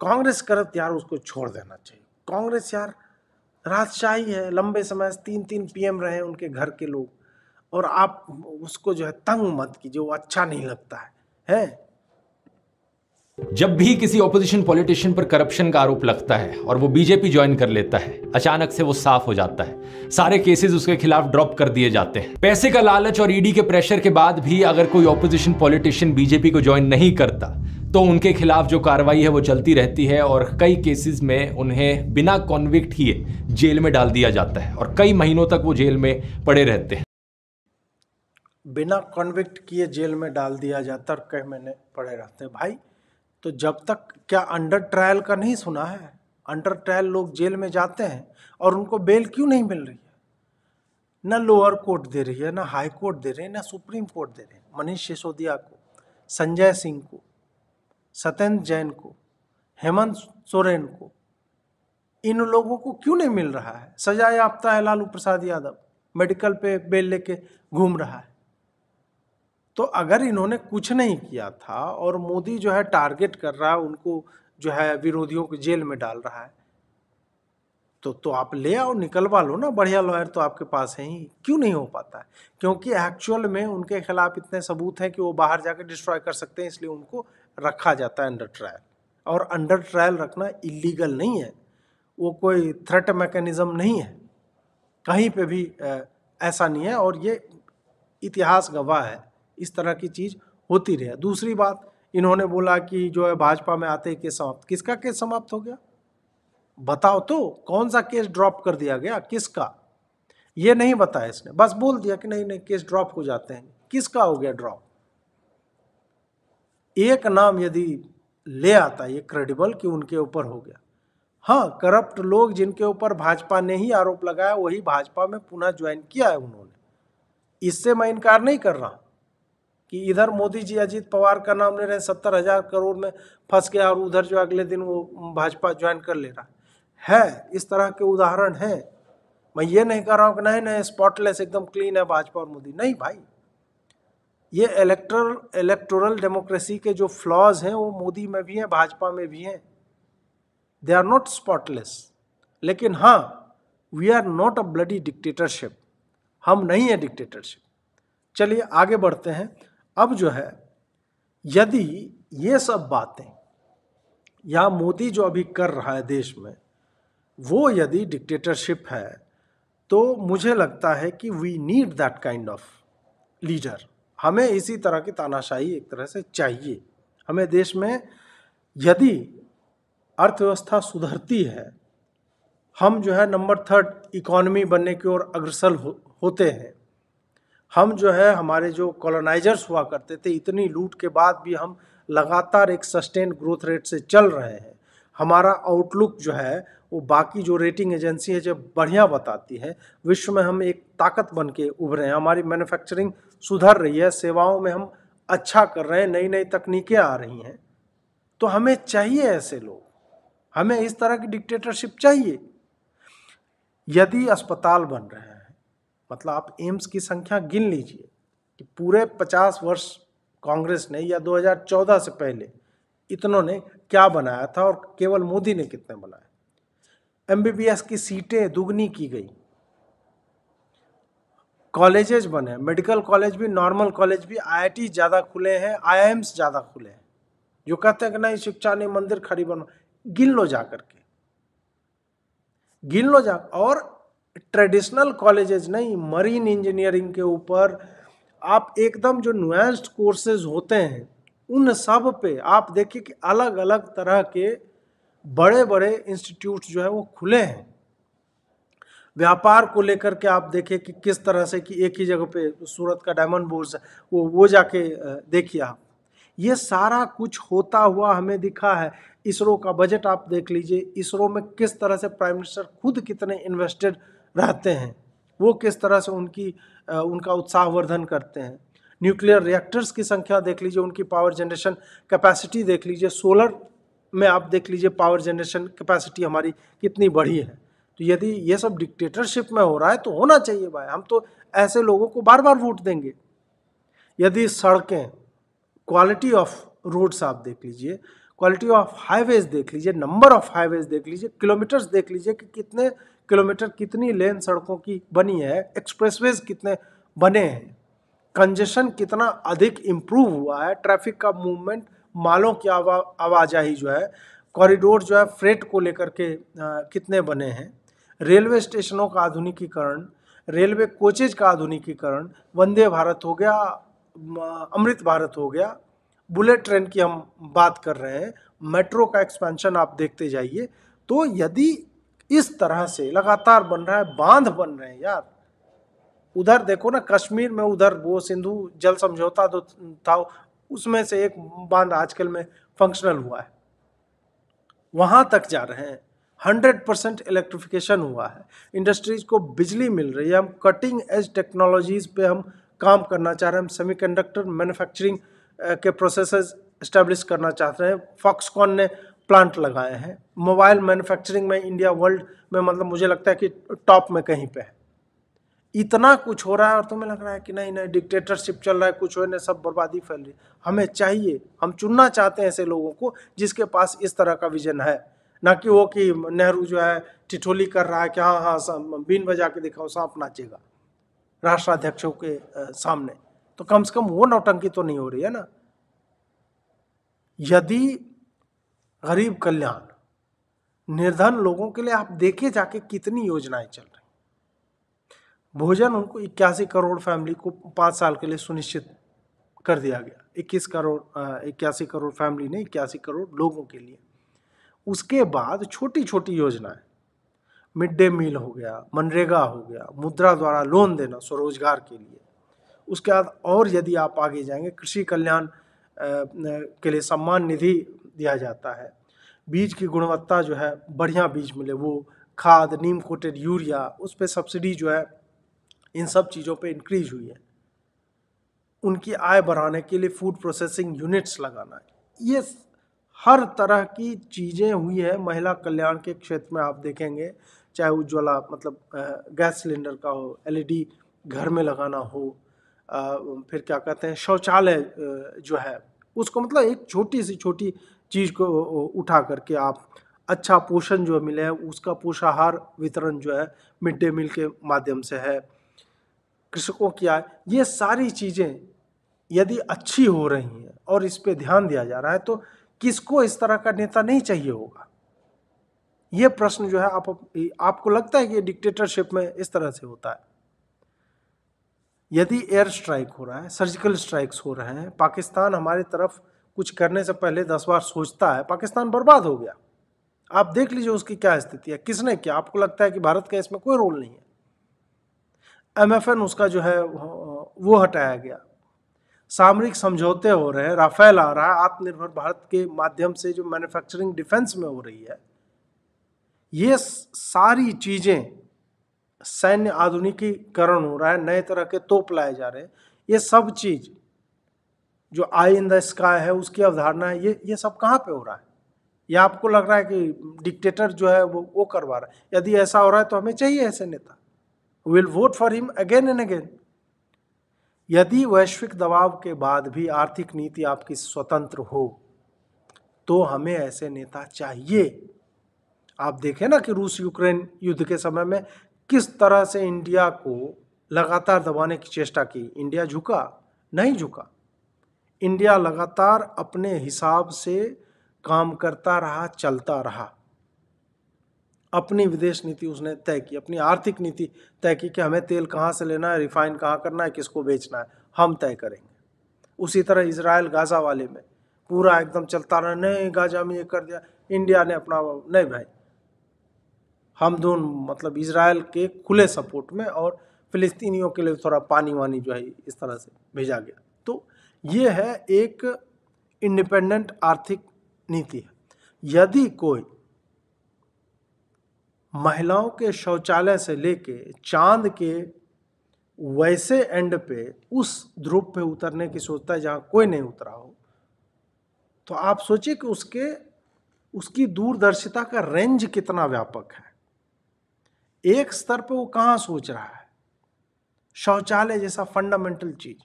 कांग्रेस करत यार उसको छोड़ देना चाहिए कांग्रेस यार राजशाही है लंबे समय से तीन तीन पी रहे उनके घर के लोग और आप उसको जो है तंग मत कीजिए वो अच्छा नहीं लगता है हैं जब भी किसी ओपोजिशन पॉलिटिशियन पर करप्शन का आरोप लगता है और वो बीजेपी ज्वाइन कर लेता है अचानक से वो साफ हो जाता है सारे केसेस उसके खिलाफ ड्रॉप कर दिए जाते हैं पैसे का लालच और ईडी e के प्रेशर के बाद भी अगर कोई ओपोजिशन पॉलिटिशियन बीजेपी को ज्वाइन नहीं करता तो उनके खिलाफ जो कार्रवाई है वो चलती रहती है और कई केसेस में उन्हें बिना कॉन्विक्ट किए जेल में डाल दिया जाता है और कई महीनों तक वो जेल में पड़े रहते हैं बिना कॉन्विक्ट किए जेल में डाल दिया जाता है और कई महीने पड़े रहते हैं भाई तो जब तक क्या अंडर ट्रायल का नहीं सुना है अंडर ट्रायल लोग जेल में जाते हैं और उनको बेल क्यों नहीं मिल रही है ना लोअर कोर्ट दे रही है ना हाई कोर्ट दे रहे हैं ना सुप्रीम कोर्ट दे रहे हैं मनीष सिसोदिया को संजय सिंह को सत्येंद्र जैन को हेमंत सोरेन को इन लोगों को क्यों नहीं मिल रहा है सजा याफ्ता है लालू प्रसाद यादव मेडिकल पे बेल लेके घूम रहा है तो अगर इन्होंने कुछ नहीं किया था और मोदी जो है टारगेट कर रहा है उनको जो है विरोधियों को जेल में डाल रहा है तो तो आप ले आओ निकलवा लो ना बढ़िया लॉयर तो आपके पास है ही क्यों नहीं हो पाता है क्योंकि एक्चुअल में उनके खिलाफ इतने सबूत हैं कि वो बाहर जाकर डिस्ट्रॉय कर सकते हैं इसलिए उनको रखा जाता है अंडर ट्रायल और अंडर ट्रायल रखना इलीगल नहीं है वो कोई थ्रेट मैकेनिज़्म नहीं है कहीं पे भी ऐसा नहीं है और ये इतिहास गवाह है इस तरह की चीज़ होती रहे दूसरी बात इन्होंने बोला कि जो है भाजपा में आते ही केस समाप्त किसका केस समाप्त हो गया बताओ तो कौन सा केस ड्रॉप कर दिया गया किसका ये नहीं बताया इसने बस बोल दिया कि नहीं नहीं केस ड्रॉप हो जाते हैं किसका हो गया ड्रॉप एक नाम यदि ले आता ये क्रेडिबल कि उनके ऊपर हो गया हाँ करप्ट लोग जिनके ऊपर भाजपा ने ही आरोप लगाया वही भाजपा में पुनः ज्वाइन किया है उन्होंने इससे मैं इनकार नहीं कर रहा कि इधर मोदी जी अजीत पवार का नाम ले रहे हैं सत्तर हजार करोड़ में फंस गया और उधर जो अगले दिन वो भाजपा ज्वाइन कर ले रहा है इस तरह के उदाहरण हैं मैं ये नहीं कह रहा हूँ कि नहीं नहीं स्पॉटलेस एकदम क्लीन है भाजपा और मोदी नहीं भाई ये इलेक्ट्रल इलेक्टोरल डेमोक्रेसी के जो फ्लॉज हैं वो मोदी में भी हैं भाजपा में भी हैं दे आर नॉट स्पॉटलेस लेकिन हाँ we are not a bloody dictatorship हम नहीं है डिक्टेटरशिप चलिए आगे बढ़ते हैं अब जो है यदि ये सब बातें या मोदी जो अभी कर रहा है देश में वो यदि डिक्टेटरशिप है तो मुझे लगता है कि we need that kind of leader हमें इसी तरह की तानाशाही एक तरह से चाहिए हमें देश में यदि अर्थव्यवस्था सुधरती है हम जो है नंबर थर्ड इकोनॉमी बनने की ओर अग्रसर हो, होते हैं हम जो है हमारे जो कॉलोनाइजर्स हुआ करते थे इतनी लूट के बाद भी हम लगातार एक सस्टेन ग्रोथ रेट से चल रहे हैं हमारा आउटलुक जो है वो बाकी जो रेटिंग एजेंसी है जब बढ़िया बताती है विश्व में हम एक ताकत बन के उभरे हैं हमारी मैन्युफैक्चरिंग सुधर रही है सेवाओं में हम अच्छा कर रहे हैं नई नई तकनीकें आ रही हैं तो हमें चाहिए ऐसे लोग हमें इस तरह की डिक्टेटरशिप चाहिए यदि अस्पताल बन रहे हैं मतलब आप एम्स की संख्या गिन लीजिए कि पूरे पचास वर्ष कांग्रेस ने या 2014 से पहले इतनों ने क्या बनाया था और केवल मोदी ने कितने बनाए एम की सीटें दुगनी की गई कॉलेजेस बने मेडिकल कॉलेज भी नॉर्मल कॉलेज भी आई ज़्यादा खुले हैं आई ज़्यादा खुले हैं जो कहते हैं कि नहीं शिक्षा नहीं मंदिर खड़ी बनो गिन लो जा करके गिन लो जा और ट्रेडिशनल कॉलेजेस नहीं मरीन इंजीनियरिंग के ऊपर आप एकदम जो नुएंस्ड कोर्सेज होते हैं उन सब पे आप देखिए कि अलग अलग तरह के बड़े बड़े इंस्टीट्यूट जो है वो खुले हैं व्यापार को लेकर के आप देखें कि किस तरह से कि एक ही जगह पे सूरत का डायमंड बोर्स वो वो जाके देखिए आप ये सारा कुछ होता हुआ हमें दिखा है इसरो का बजट आप देख लीजिए इसरो में किस तरह से प्राइम मिनिस्टर खुद कितने इन्वेस्टेड रहते हैं वो किस तरह से उनकी उनका उत्साहवर्धन करते हैं न्यूक्लियर रिएक्टर्स की संख्या देख लीजिए उनकी पावर जनरेशन कैपेसिटी देख लीजिए सोलर में आप देख लीजिए पावर जनरेशन कैपेसिटी हमारी कितनी बढ़ी है तो यदि ये सब डिक्टेटरशिप में हो रहा है तो होना चाहिए भाई हम तो ऐसे लोगों को बार बार वोट देंगे यदि सड़कें क्वालिटी ऑफ रोड्स आप देख लीजिए क्वालिटी ऑफ हाईवेज देख लीजिए नंबर ऑफ हाईवेज देख लीजिए किलोमीटर्स देख लीजिए कि कितने किलोमीटर कितनी लेन सड़कों की बनी है एक्सप्रेसवेज कितने बने हैं कंजेशन कितना अधिक इम्प्रूव हुआ है ट्रैफिक का मूवमेंट मालों की आवा आवाजाही जो है कॉरिडोर जो है फ्रेट को लेकर के आ, कितने बने हैं रेलवे स्टेशनों का आधुनिकीकरण रेलवे कोचेज का आधुनिकीकरण वंदे भारत हो गया अमृत भारत हो गया बुलेट ट्रेन की हम बात कर रहे हैं मेट्रो का एक्सपेंशन आप देखते जाइए तो यदि इस तरह से लगातार बन रहा है बांध बन रहे हैं यार उधर देखो ना कश्मीर में उधर वो सिंधु जल समझौता तो था उसमें से एक बांध आजकल में फंक्शनल हुआ है वहां तक जा रहे हैं हंड्रेड परसेंट इलेक्ट्रिफिकेशन हुआ है इंडस्ट्रीज को बिजली मिल रही है हम कटिंग एज टेक्नोलॉजीज पे हम काम करना चाह रहे हैं हम सेमी कंडक्टर मैनुफैक्चरिंग के प्रोसेस इस्टेब्लिश करना चाहते हैं फॉक्सकॉन ने प्लांट लगाए हैं मोबाइल मैन्युफैक्चरिंग में इंडिया वर्ल्ड में मतलब मुझे लगता है कि टॉप में कहीं पे है इतना कुछ हो रहा है और तुम्हें लग रहा है कि नहीं नहीं डिक्टेटरशिप चल रहा है कुछ होने सब बर्बादी फैल रही हमें चाहिए हम चुनना चाहते हैं ऐसे लोगों को जिसके पास इस तरह का विजन है ना कि वो कि नेहरू जो है टिठोली कर रहा है कि हाँ हाँ बीन बजा के दिखाओ सांप नाचेगा राष्ट्राध्यक्षों के सामने तो कम से कम वो नौटंकी तो नहीं हो रही है ना यदि गरीब कल्याण निर्धन लोगों के लिए आप देखिए जाके कितनी योजनाएं चल रही भोजन उनको इक्यासी करोड़ फैमिली को पाँच साल के लिए सुनिश्चित कर दिया गया इक्कीस करोड़ इक्यासी करोड़ फैमिली ने इक्यासी करोड़ लोगों के लिए उसके बाद छोटी छोटी योजनाएं मिड डे मील हो गया मनरेगा हो गया मुद्रा द्वारा लोन देना स्वरोजगार के लिए उसके बाद और यदि आप आगे जाएंगे कृषि कल्याण के लिए सम्मान निधि दिया जाता है बीज की गुणवत्ता जो है बढ़िया बीज मिले वो खाद नीम कोटेड यूरिया उस पर सब्सिडी जो है इन सब चीज़ों पे इंक्रीज हुई है उनकी आय बढ़ाने के लिए फूड प्रोसेसिंग यूनिट्स लगाना ये हर तरह की चीज़ें हुई है महिला कल्याण के क्षेत्र में आप देखेंगे चाहे उज्ज्वला मतलब गैस सिलेंडर का हो एल e घर में लगाना हो फिर क्या कहते हैं शौचालय जो है उसको मतलब एक छोटी सी छोटी चीज़ को उठा करके आप अच्छा पोषण जो मिले उसका पोषाहार वितरण जो है मिड डे मील के माध्यम से है कृषकों की आय ये सारी चीज़ें यदि अच्छी हो रही हैं और इस पर ध्यान दिया जा रहा है तो किसको इस तरह का नेता नहीं चाहिए होगा ये प्रश्न जो है आप आपको लगता है कि डिक्टेटरशिप में इस तरह से होता है यदि एयर स्ट्राइक हो रहा है सर्जिकल स्ट्राइक्स हो रहे हैं पाकिस्तान हमारे तरफ कुछ करने से पहले दस बार सोचता है पाकिस्तान बर्बाद हो गया आप देख लीजिए उसकी क्या स्थिति है किसने किया आपको लगता है कि भारत का इसमें कोई रोल नहीं है एम उसका जो है वो हटाया गया सामरिक समझौते हो रहे हैं राफेल आ रहा है आत्मनिर्भर भारत के माध्यम से जो मैन्युफैक्चरिंग डिफेंस में हो रही है ये सारी चीज़ें सैन्य आधुनिकीकरण हो रहा है नए तरह के तोप लाए जा रहे हैं ये सब चीज़ जो आई इन द स्काई है उसकी अवधारणा है ये ये सब कहाँ पे हो रहा है या आपको लग रहा है कि डिक्टेटर जो है वो वो करवा रहा है यदि ऐसा हो रहा है तो हमें चाहिए ऐसे नेता will vote for him again and again यदि वैश्विक दबाव के बाद भी आर्थिक नीति आपकी स्वतंत्र हो तो हमें ऐसे नेता चाहिए आप देखें ना कि रूस यूक्रेन युद्ध के समय में किस तरह से इंडिया को लगातार दबाने की चेष्टा की इंडिया झुका नहीं झुका इंडिया लगातार अपने हिसाब से काम करता रहा चलता रहा अपनी विदेश नीति उसने तय की अपनी आर्थिक नीति तय की कि हमें तेल कहाँ से लेना है रिफाइन कहाँ करना है किसको बेचना है हम तय करेंगे उसी तरह इसराइल गाज़ा वाले में पूरा एकदम चलता रहा नहीं गाजा में ये कर दिया इंडिया ने अपना नहीं भाई हम दोनों मतलब इसराइल के खुले सपोर्ट में और फिलिस्तीनियों के लिए थोड़ा पानी वानी जो है इस तरह से भेजा गया ये है एक इंडिपेंडेंट आर्थिक नीति है यदि कोई महिलाओं के शौचालय से लेके चांद के वैसे एंड पे उस ध्रुव पे उतरने की सोचता है जहाँ कोई नहीं उतरा हो तो आप सोचिए कि उसके उसकी दूरदर्शिता का रेंज कितना व्यापक है एक स्तर पर वो कहाँ सोच रहा है शौचालय जैसा फंडामेंटल चीज़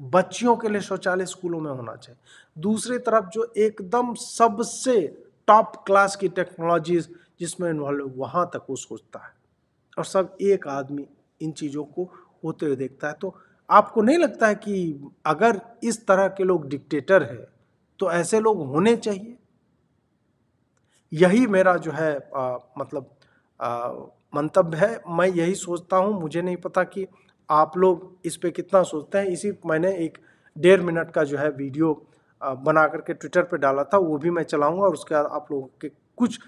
बच्चियों के लिए शौचालय स्कूलों में होना चाहिए दूसरी तरफ जो एकदम सबसे टॉप क्लास की टेक्नोलॉजीज जिसमें इन्वॉल्व वहाँ तक वो सोचता है और सब एक आदमी इन चीज़ों को होते हुए देखता है तो आपको नहीं लगता है कि अगर इस तरह के लोग डिक्टेटर है तो ऐसे लोग होने चाहिए यही मेरा जो है आ, मतलब मंतव्य है मैं यही सोचता हूँ मुझे नहीं पता कि आप लोग इस पर कितना सोचते हैं इसी मैंने एक डेढ़ मिनट का जो है वीडियो बना करके ट्विटर पे डाला था वो भी मैं चलाऊंगा और उसके बाद आप लोगों के कुछ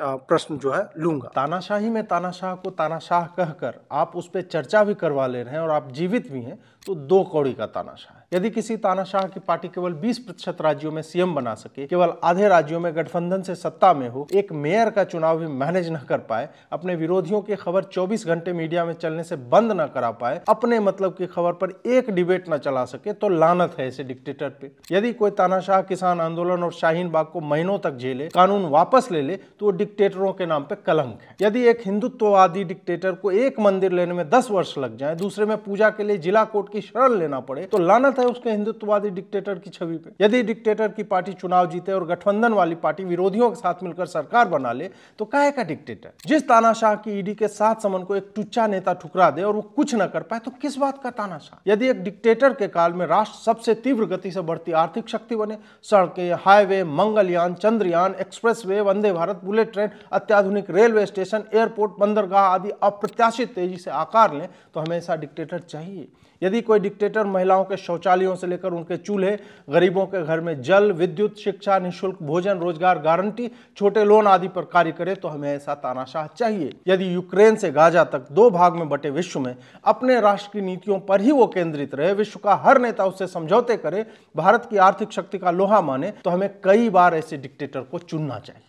प्रश्न जो है लूंगा तानाशाही में तानाशाह को तानाशाह कहकर आप उस पर चर्चा भी करवा ले रहे हैं और आप जीवित भी हैं तो दो कौड़ी का तानाशाह है यदि किसी तानाशाह की पार्टी केवल 20 प्रतिशत राज्यों में सीएम बना सके केवल आधे राज्यों में गठबंधन से सत्ता में हो एक मेयर का चुनाव भी मैनेज न कर पाए अपने विरोधियों की खबर 24 घंटे मीडिया में चलने से बंद न करा पाए अपने मतलब की खबर पर एक डिबेट न चला सके तो लानत है ऐसे डिक्टेटर पे यदि कोई तानाशाह किसान आंदोलन और शाहीन बाग को महीनों तक झेले कानून वापस ले ले तो वो डिक्टेटरों के नाम पे कलंक है यदि एक हिंदुत्ववादी डिक्टेटर को एक मंदिर लेने में दस वर्ष लग जाए दूसरे में पूजा के लिए जिला कोर्ट की शरण लेना पड़े तो लानत है है उसके हिंदुत्ववादी डिक्टेटर की छवि पे यदि डिक्टेटर की पार्टी चुनाव जीते और गठबंधन वाली पार्टी विरोधियों के साथ मिलकर सरकार बना ले तो काहे का डिक्टेटर जिस तानाशाह की ईडी के साथ समन को एक टुच्चा नेता ठुकरा दे और वो कुछ न कर पाए तो किस बात का तानाशाह यदि एक डिक्टेटर के काल में राष्ट्र सबसे तीव्र गति से बढ़ती आर्थिक शक्ति बने सड़कें highway Mangalyaan Chandrayaan express Vande Bharat bullet train अत्याधुनिक रेलवे स्टेशन एयरपोर्ट बंदरगाह आदि अप्रत्याशित तेजी से आकार लें तो हमें ऐसा डिक्टेटर चाहिए यदि कोई डिक्टेटर महिलाओं के शौचालयों से लेकर उनके चूल्हे गरीबों के घर में जल विद्युत शिक्षा निःशुल्क भोजन रोजगार गारंटी छोटे लोन आदि पर कार्य करे तो हमें ऐसा तानाशाह चाहिए यदि यूक्रेन से गाजा तक दो भाग में बटे विश्व में अपने राष्ट्र की नीतियों पर ही वो केंद्रित रहे विश्व का हर नेता उससे समझौते करे भारत की आर्थिक शक्ति का लोहा माने तो हमें कई बार ऐसे डिक्टेटर को चुनना चाहिए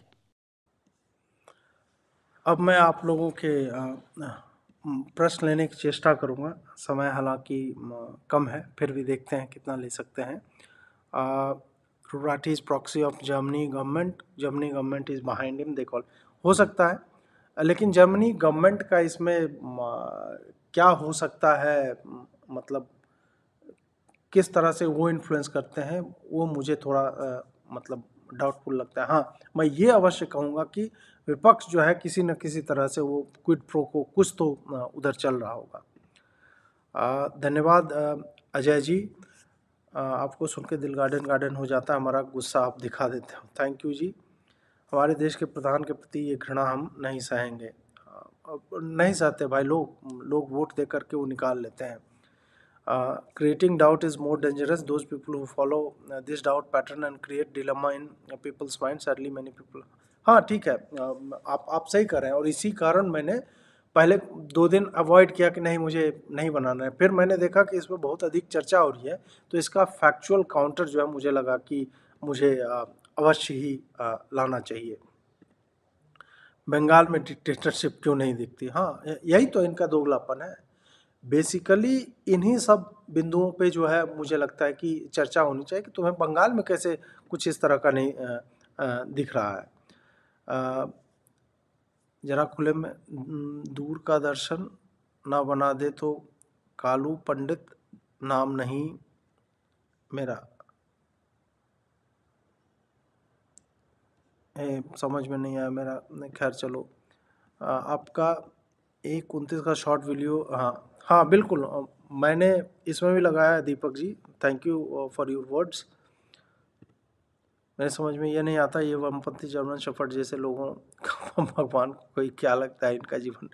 अब मैं आप लोगों के हम्म, प्रश्न लेने की चेष्टा करूँगा समय हालांकि कम है फिर भी देखते हैं कितना ले सकते हैं रुराटी is proxy of Germany government Germany government is behind him they call हो सकता है लेकिन जर्मनी गवर्नमेंट का इसमें क्या हो सकता है मतलब किस तरह से वो इन्फ्लुएंस करते हैं वो मुझे थोड़ा मतलब डाउटफुल लगता है हाँ मैं ये अवश्य कहूँगा कि विपक्ष जो है किसी न किसी तरह से वो क्विड प्रो को कुछ तो उधर चल रहा होगा धन्यवाद अजय जी आपको सुन के दिल गार्डन गार्डन हो जाता है हमारा गुस्सा आप दिखा देते हो थैंक यू जी हमारे देश के प्रधान के प्रति ये घृणा हम नहीं सहेंगे नहीं सहते भाई लोग लोग वोट दे करके वो निकाल लेते हैं creating doubt is more dangerous those people who follow this doubt pattern and create dilemma in people's mind sadly many people हाँ ठीक है आप आप सही कर रहे हैं और इसी कारण मैंने पहले दो दिन अवॉइड किया कि नहीं मुझे नहीं बनाना है फिर मैंने देखा कि इस पर बहुत अधिक चर्चा हो रही है तो इसका फैक्चुअल काउंटर जो है मुझे लगा कि मुझे अवश्य ही लाना चाहिए बंगाल में डिक्टेटरशिप क्यों नहीं दिखती हाँ यही तो इनका दोगलापन है बेसिकली इन्हीं सब बिंदुओं पे जो है मुझे लगता है कि चर्चा होनी चाहिए कि तुम्हें बंगाल में कैसे कुछ इस तरह का नहीं दिख रहा है जरा खुले में दूर का दर्शन ना बना दे तो कालू पंडित नाम नहीं मेरा ए, समझ में नहीं आया मेरा खैर चलो आ, आपका एक उनतीस का शॉर्ट वीडियो हाँ हाँ बिल्कुल मैंने इसमें भी लगाया Deepak ji thank you for your words मेरे समझ में ये नहीं आता ये वामपंथी जर्मन शफट जैसे लोगों का भगवान को कोई क्या लगता है इनका जीवन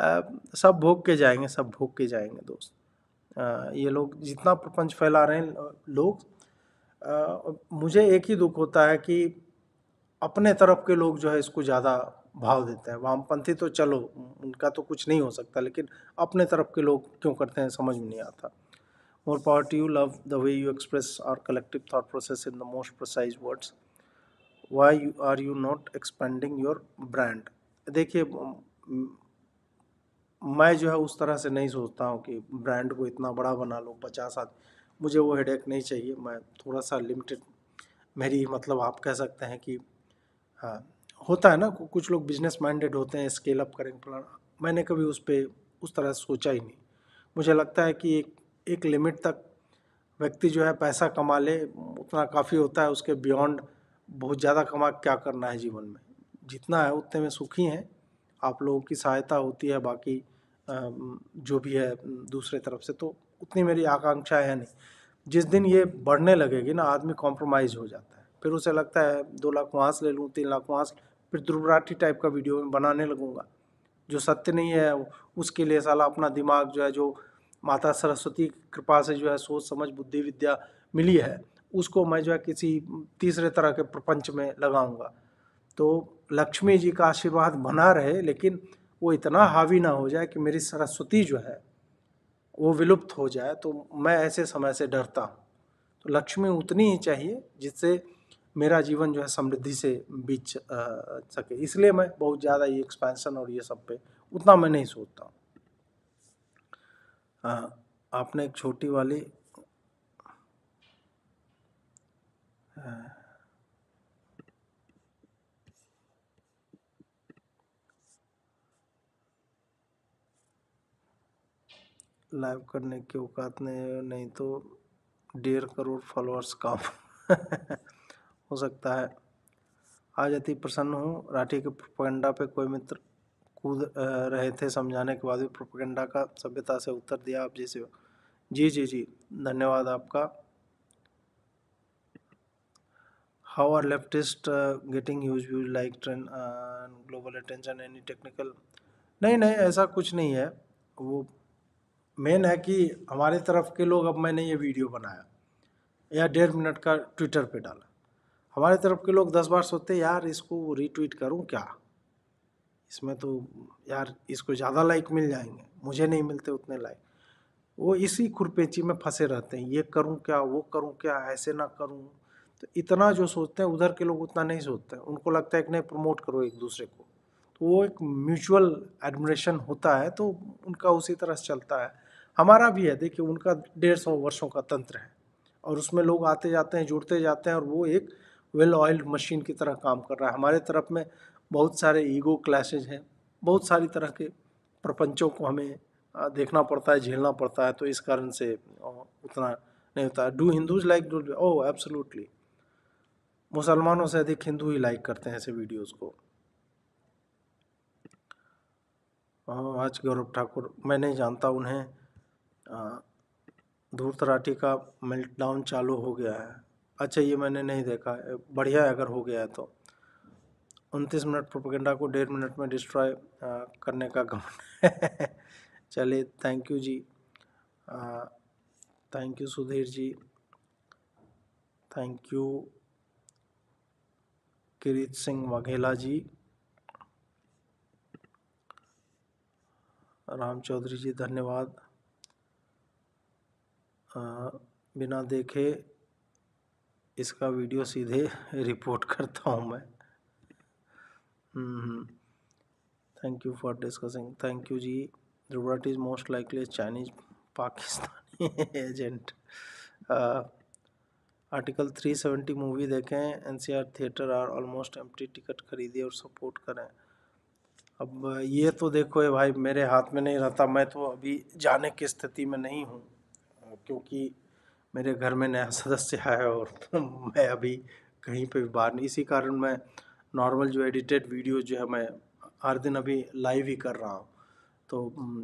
आ, सब भोग के जाएंगे सब भोग के जाएंगे दोस्त आ, ये लोग जितना प्रपंच फैला रहे हैं लोग मुझे एक ही दुख होता है कि अपने तरफ के लोग जो है इसको ज़्यादा भाव देते हैं वामपंथी तो चलो उनका तो कुछ नहीं हो सकता लेकिन अपने तरफ के लोग क्यों करते हैं समझ में नहीं आता More power to you, love, the way you express our collective thought process in the most precise words. Why you, are you not expanding your brand? देखिए मैं जो है उस तरह से नहीं सोचता हूँ कि ब्रांड को इतना बड़ा बना लो पचास आदमी मुझे वो हेडेक नहीं चाहिए मैं थोड़ा सा लिमिटेड मेरी मतलब आप कह सकते हैं कि हाँ होता है ना कुछ लोग बिजनेस माइंडेड होते हैं स्केल अप करेंगे प्लान मैंने कभी उस पर उस तरह से सोचा ही नहीं मुझे लगता है कि एक एक लिमिट तक व्यक्ति जो है पैसा कमा ले उतना काफ़ी होता है उसके बियॉन्ड बहुत ज़्यादा कमा क्या करना है जीवन में जितना है उतने में सुखी हैं आप लोगों की सहायता होती है बाकी जो भी है दूसरे तरफ से तो उतनी मेरी आकांक्षा है नहीं जिस दिन ये बढ़ने लगेगी ना आदमी कॉम्प्रोमाइज़ हो जाता है फिर उसे लगता है दो लाख वहाँ से ले लूँ तीन लाख वहाँ से फिर ध्रुवराठी टाइप का वीडियो में बनाने लगूँगा जो सत्य नहीं है उसके लिए साला अपना दिमाग जो है जो माता सरस्वती की कृपा से जो है सोच समझ बुद्धि विद्या मिली है उसको मैं जो है किसी तीसरे तरह के प्रपंच में लगाऊंगा तो लक्ष्मी जी का आशीर्वाद बना रहे लेकिन वो इतना हावी ना हो जाए कि मेरी सरस्वती जो है वो विलुप्त हो जाए तो मैं ऐसे समय से डरता हूँ तो लक्ष्मी उतनी ही चाहिए जिससे मेरा जीवन जो है समृद्धि से बीत सके इसलिए मैं बहुत ज़्यादा ये एक्सपेंशन और ये सब पे उतना मैं नहीं सोचता हूँ हाँ, हाँ। आपने एक छोटी वाली हाँ। लाइव करने की औकात नहीं नहीं तो डेढ़ करोड़ फॉलोअर्स का हो सकता है आज अति प्रसन्न हूँ राठी के पंडा पे कोई मित्र कूद रहे थे समझाने के बाद भी प्रोपेगेंडा का सभ्यता से उत्तर दिया आप जैसे जी जी जी धन्यवाद आपका how are leftist getting use huge like train global attention any technical नहीं नहीं ऐसा कुछ नहीं है वो मेन है कि हमारे तरफ के लोग अब मैंने ये वीडियो बनाया या डेढ़ मिनट का ट्विटर पे डाला हमारे तरफ के लोग दस बार सोचते यार इसको रीट्वीट करूं क्या इसमें तो यार इसको ज़्यादा लाइक मिल जाएंगे मुझे नहीं मिलते उतने लाइक वो इसी खुरपेची में फंसे रहते हैं ये करूँ क्या वो करूँ क्या ऐसे ना करूँ तो इतना जो सोचते हैं उधर के लोग उतना नहीं सोचते हैं उनको लगता है कि नहीं प्रमोट करो एक दूसरे को तो वो एक म्यूचुअल एडमिनेशन होता है तो उनका उसी तरह से चलता है हमारा भी है देखिए उनका डेढ़ सौ वर्षों का तंत्र है और उसमें लोग आते जाते हैं जुड़ते जाते हैं और वो एक वेल ऑयल्ड मशीन की तरह काम कर रहा है हमारे तरफ में बहुत सारे ईगो क्लैशेज हैं बहुत सारी तरह के प्रपंचों को हमें देखना पड़ता है झेलना पड़ता है तो इस कारण से उतना नहीं होता है do Hindus like do oh absolutely मुसलमानों से अधिक हिंदू ही लाइक करते हैं ऐसे वीडियोस को आज गौरव ठाकुर मैं नहीं जानता उन्हें धूर तराठी का मेल्टडाउन चालू हो गया है अच्छा ये मैंने नहीं देखा बढ़िया अगर हो गया है तो उनतीस मिनट प्रोपोगेंडा को डेढ़ मिनट में डिस्ट्रॉय करने का गम चलिए thank you ji thank you Sudhir ji thank you Kirit Singh Vaghela ji Ram Chaudhary ji धन्यवाद बिना देखे इसका वीडियो सीधे रिपोर्ट करता हूँ मैं thank you for discussing thank you ji ध्रुवराट is most likely Chinese Pakistani agent article three seventy movie देखें NCR theatre are almost M T ticket खरीदिए और सपोर्ट करें अब uh, ये तो देखो ये भाई मेरे हाथ में नहीं रहता मैं तो अभी जाने की स्थिति में नहीं हूँ uh, क्योंकि मेरे घर में नया सदस्य है और मैं अभी कहीं पे भी बाहर नहीं इसी कारण मैं नॉर्मल जो एडिटेड वीडियो जो है मैं हर दिन अभी लाइव ही कर रहा हूँ तो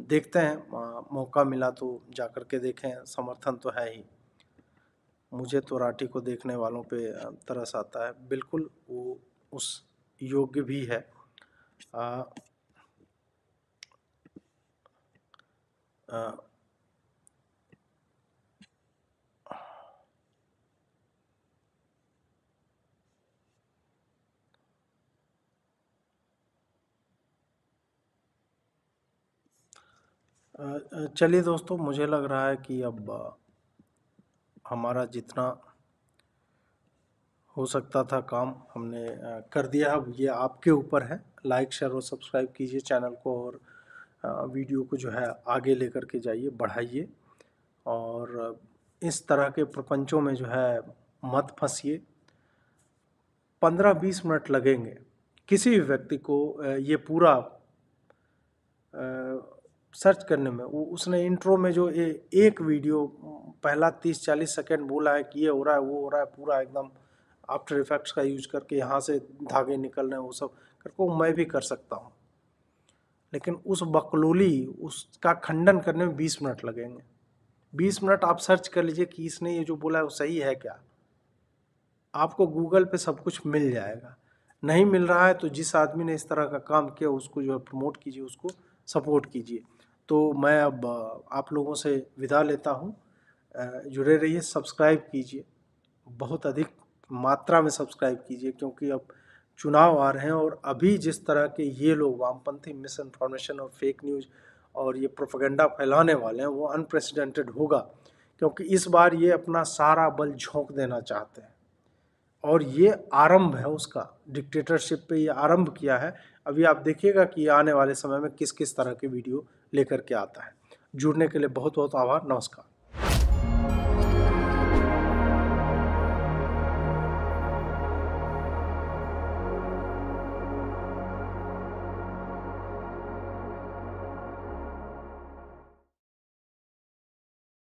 देखते हैं मौका मिला तो जा कर के देखें समर्थन तो है ही मुझे तो राठी को देखने वालों पे तरस आता है बिल्कुल वो उस योग्य भी है आ, आ, चलिए दोस्तों मुझे लग रहा है कि अब हमारा जितना हो सकता था काम हमने कर दिया अब ये आपके ऊपर है लाइक शेयर और सब्सक्राइब कीजिए चैनल को और वीडियो को जो है आगे लेकर के जाइए बढ़ाइए और इस तरह के प्रपंचों में जो है मत फंसिए पंद्रह बीस मिनट लगेंगे किसी भी व्यक्ति को ये पूरा सर्च करने में वो उसने इंट्रो में जो ए, एक वीडियो पहला तीस चालीस सेकेंड बोला है कि ये हो रहा है वो हो रहा है पूरा एकदम आफ्टर इफेक्ट्स का यूज करके यहाँ से धागे निकल रहे हैं वो सब करके वो मैं भी कर सकता हूँ लेकिन उस बकलोली उसका खंडन करने में बीस मिनट लगेंगे बीस मिनट आप सर्च कर लीजिए कि इसने ये जो बोला है वो सही है क्या आपको गूगल पे सब कुछ मिल जाएगा नहीं मिल रहा है तो जिस आदमी ने इस तरह का काम किया उसको जो है प्रमोट कीजिए उसको सपोर्ट कीजिए तो मैं अब आप लोगों से विदा लेता हूँ जुड़े रहिए सब्सक्राइब कीजिए बहुत अधिक मात्रा में सब्सक्राइब कीजिए क्योंकि अब चुनाव आ रहे हैं और अभी जिस तरह के ये लोग वामपंथी मिस इन्फॉर्मेशन और फेक न्यूज़ और ये प्रोपगेंडा फैलाने वाले हैं वो अनप्रेसिडेंटेड होगा क्योंकि इस बार ये अपना सारा बल झोंक देना चाहते हैं और ये आरंभ है उसका डिक्टेटरशिप पे ये आरंभ किया है अभी आप देखिएगा कि आने वाले समय में किस किस तरह के वीडियो लेकर के आता है जुड़ने के लिए बहुत बहुत आभार नमस्कार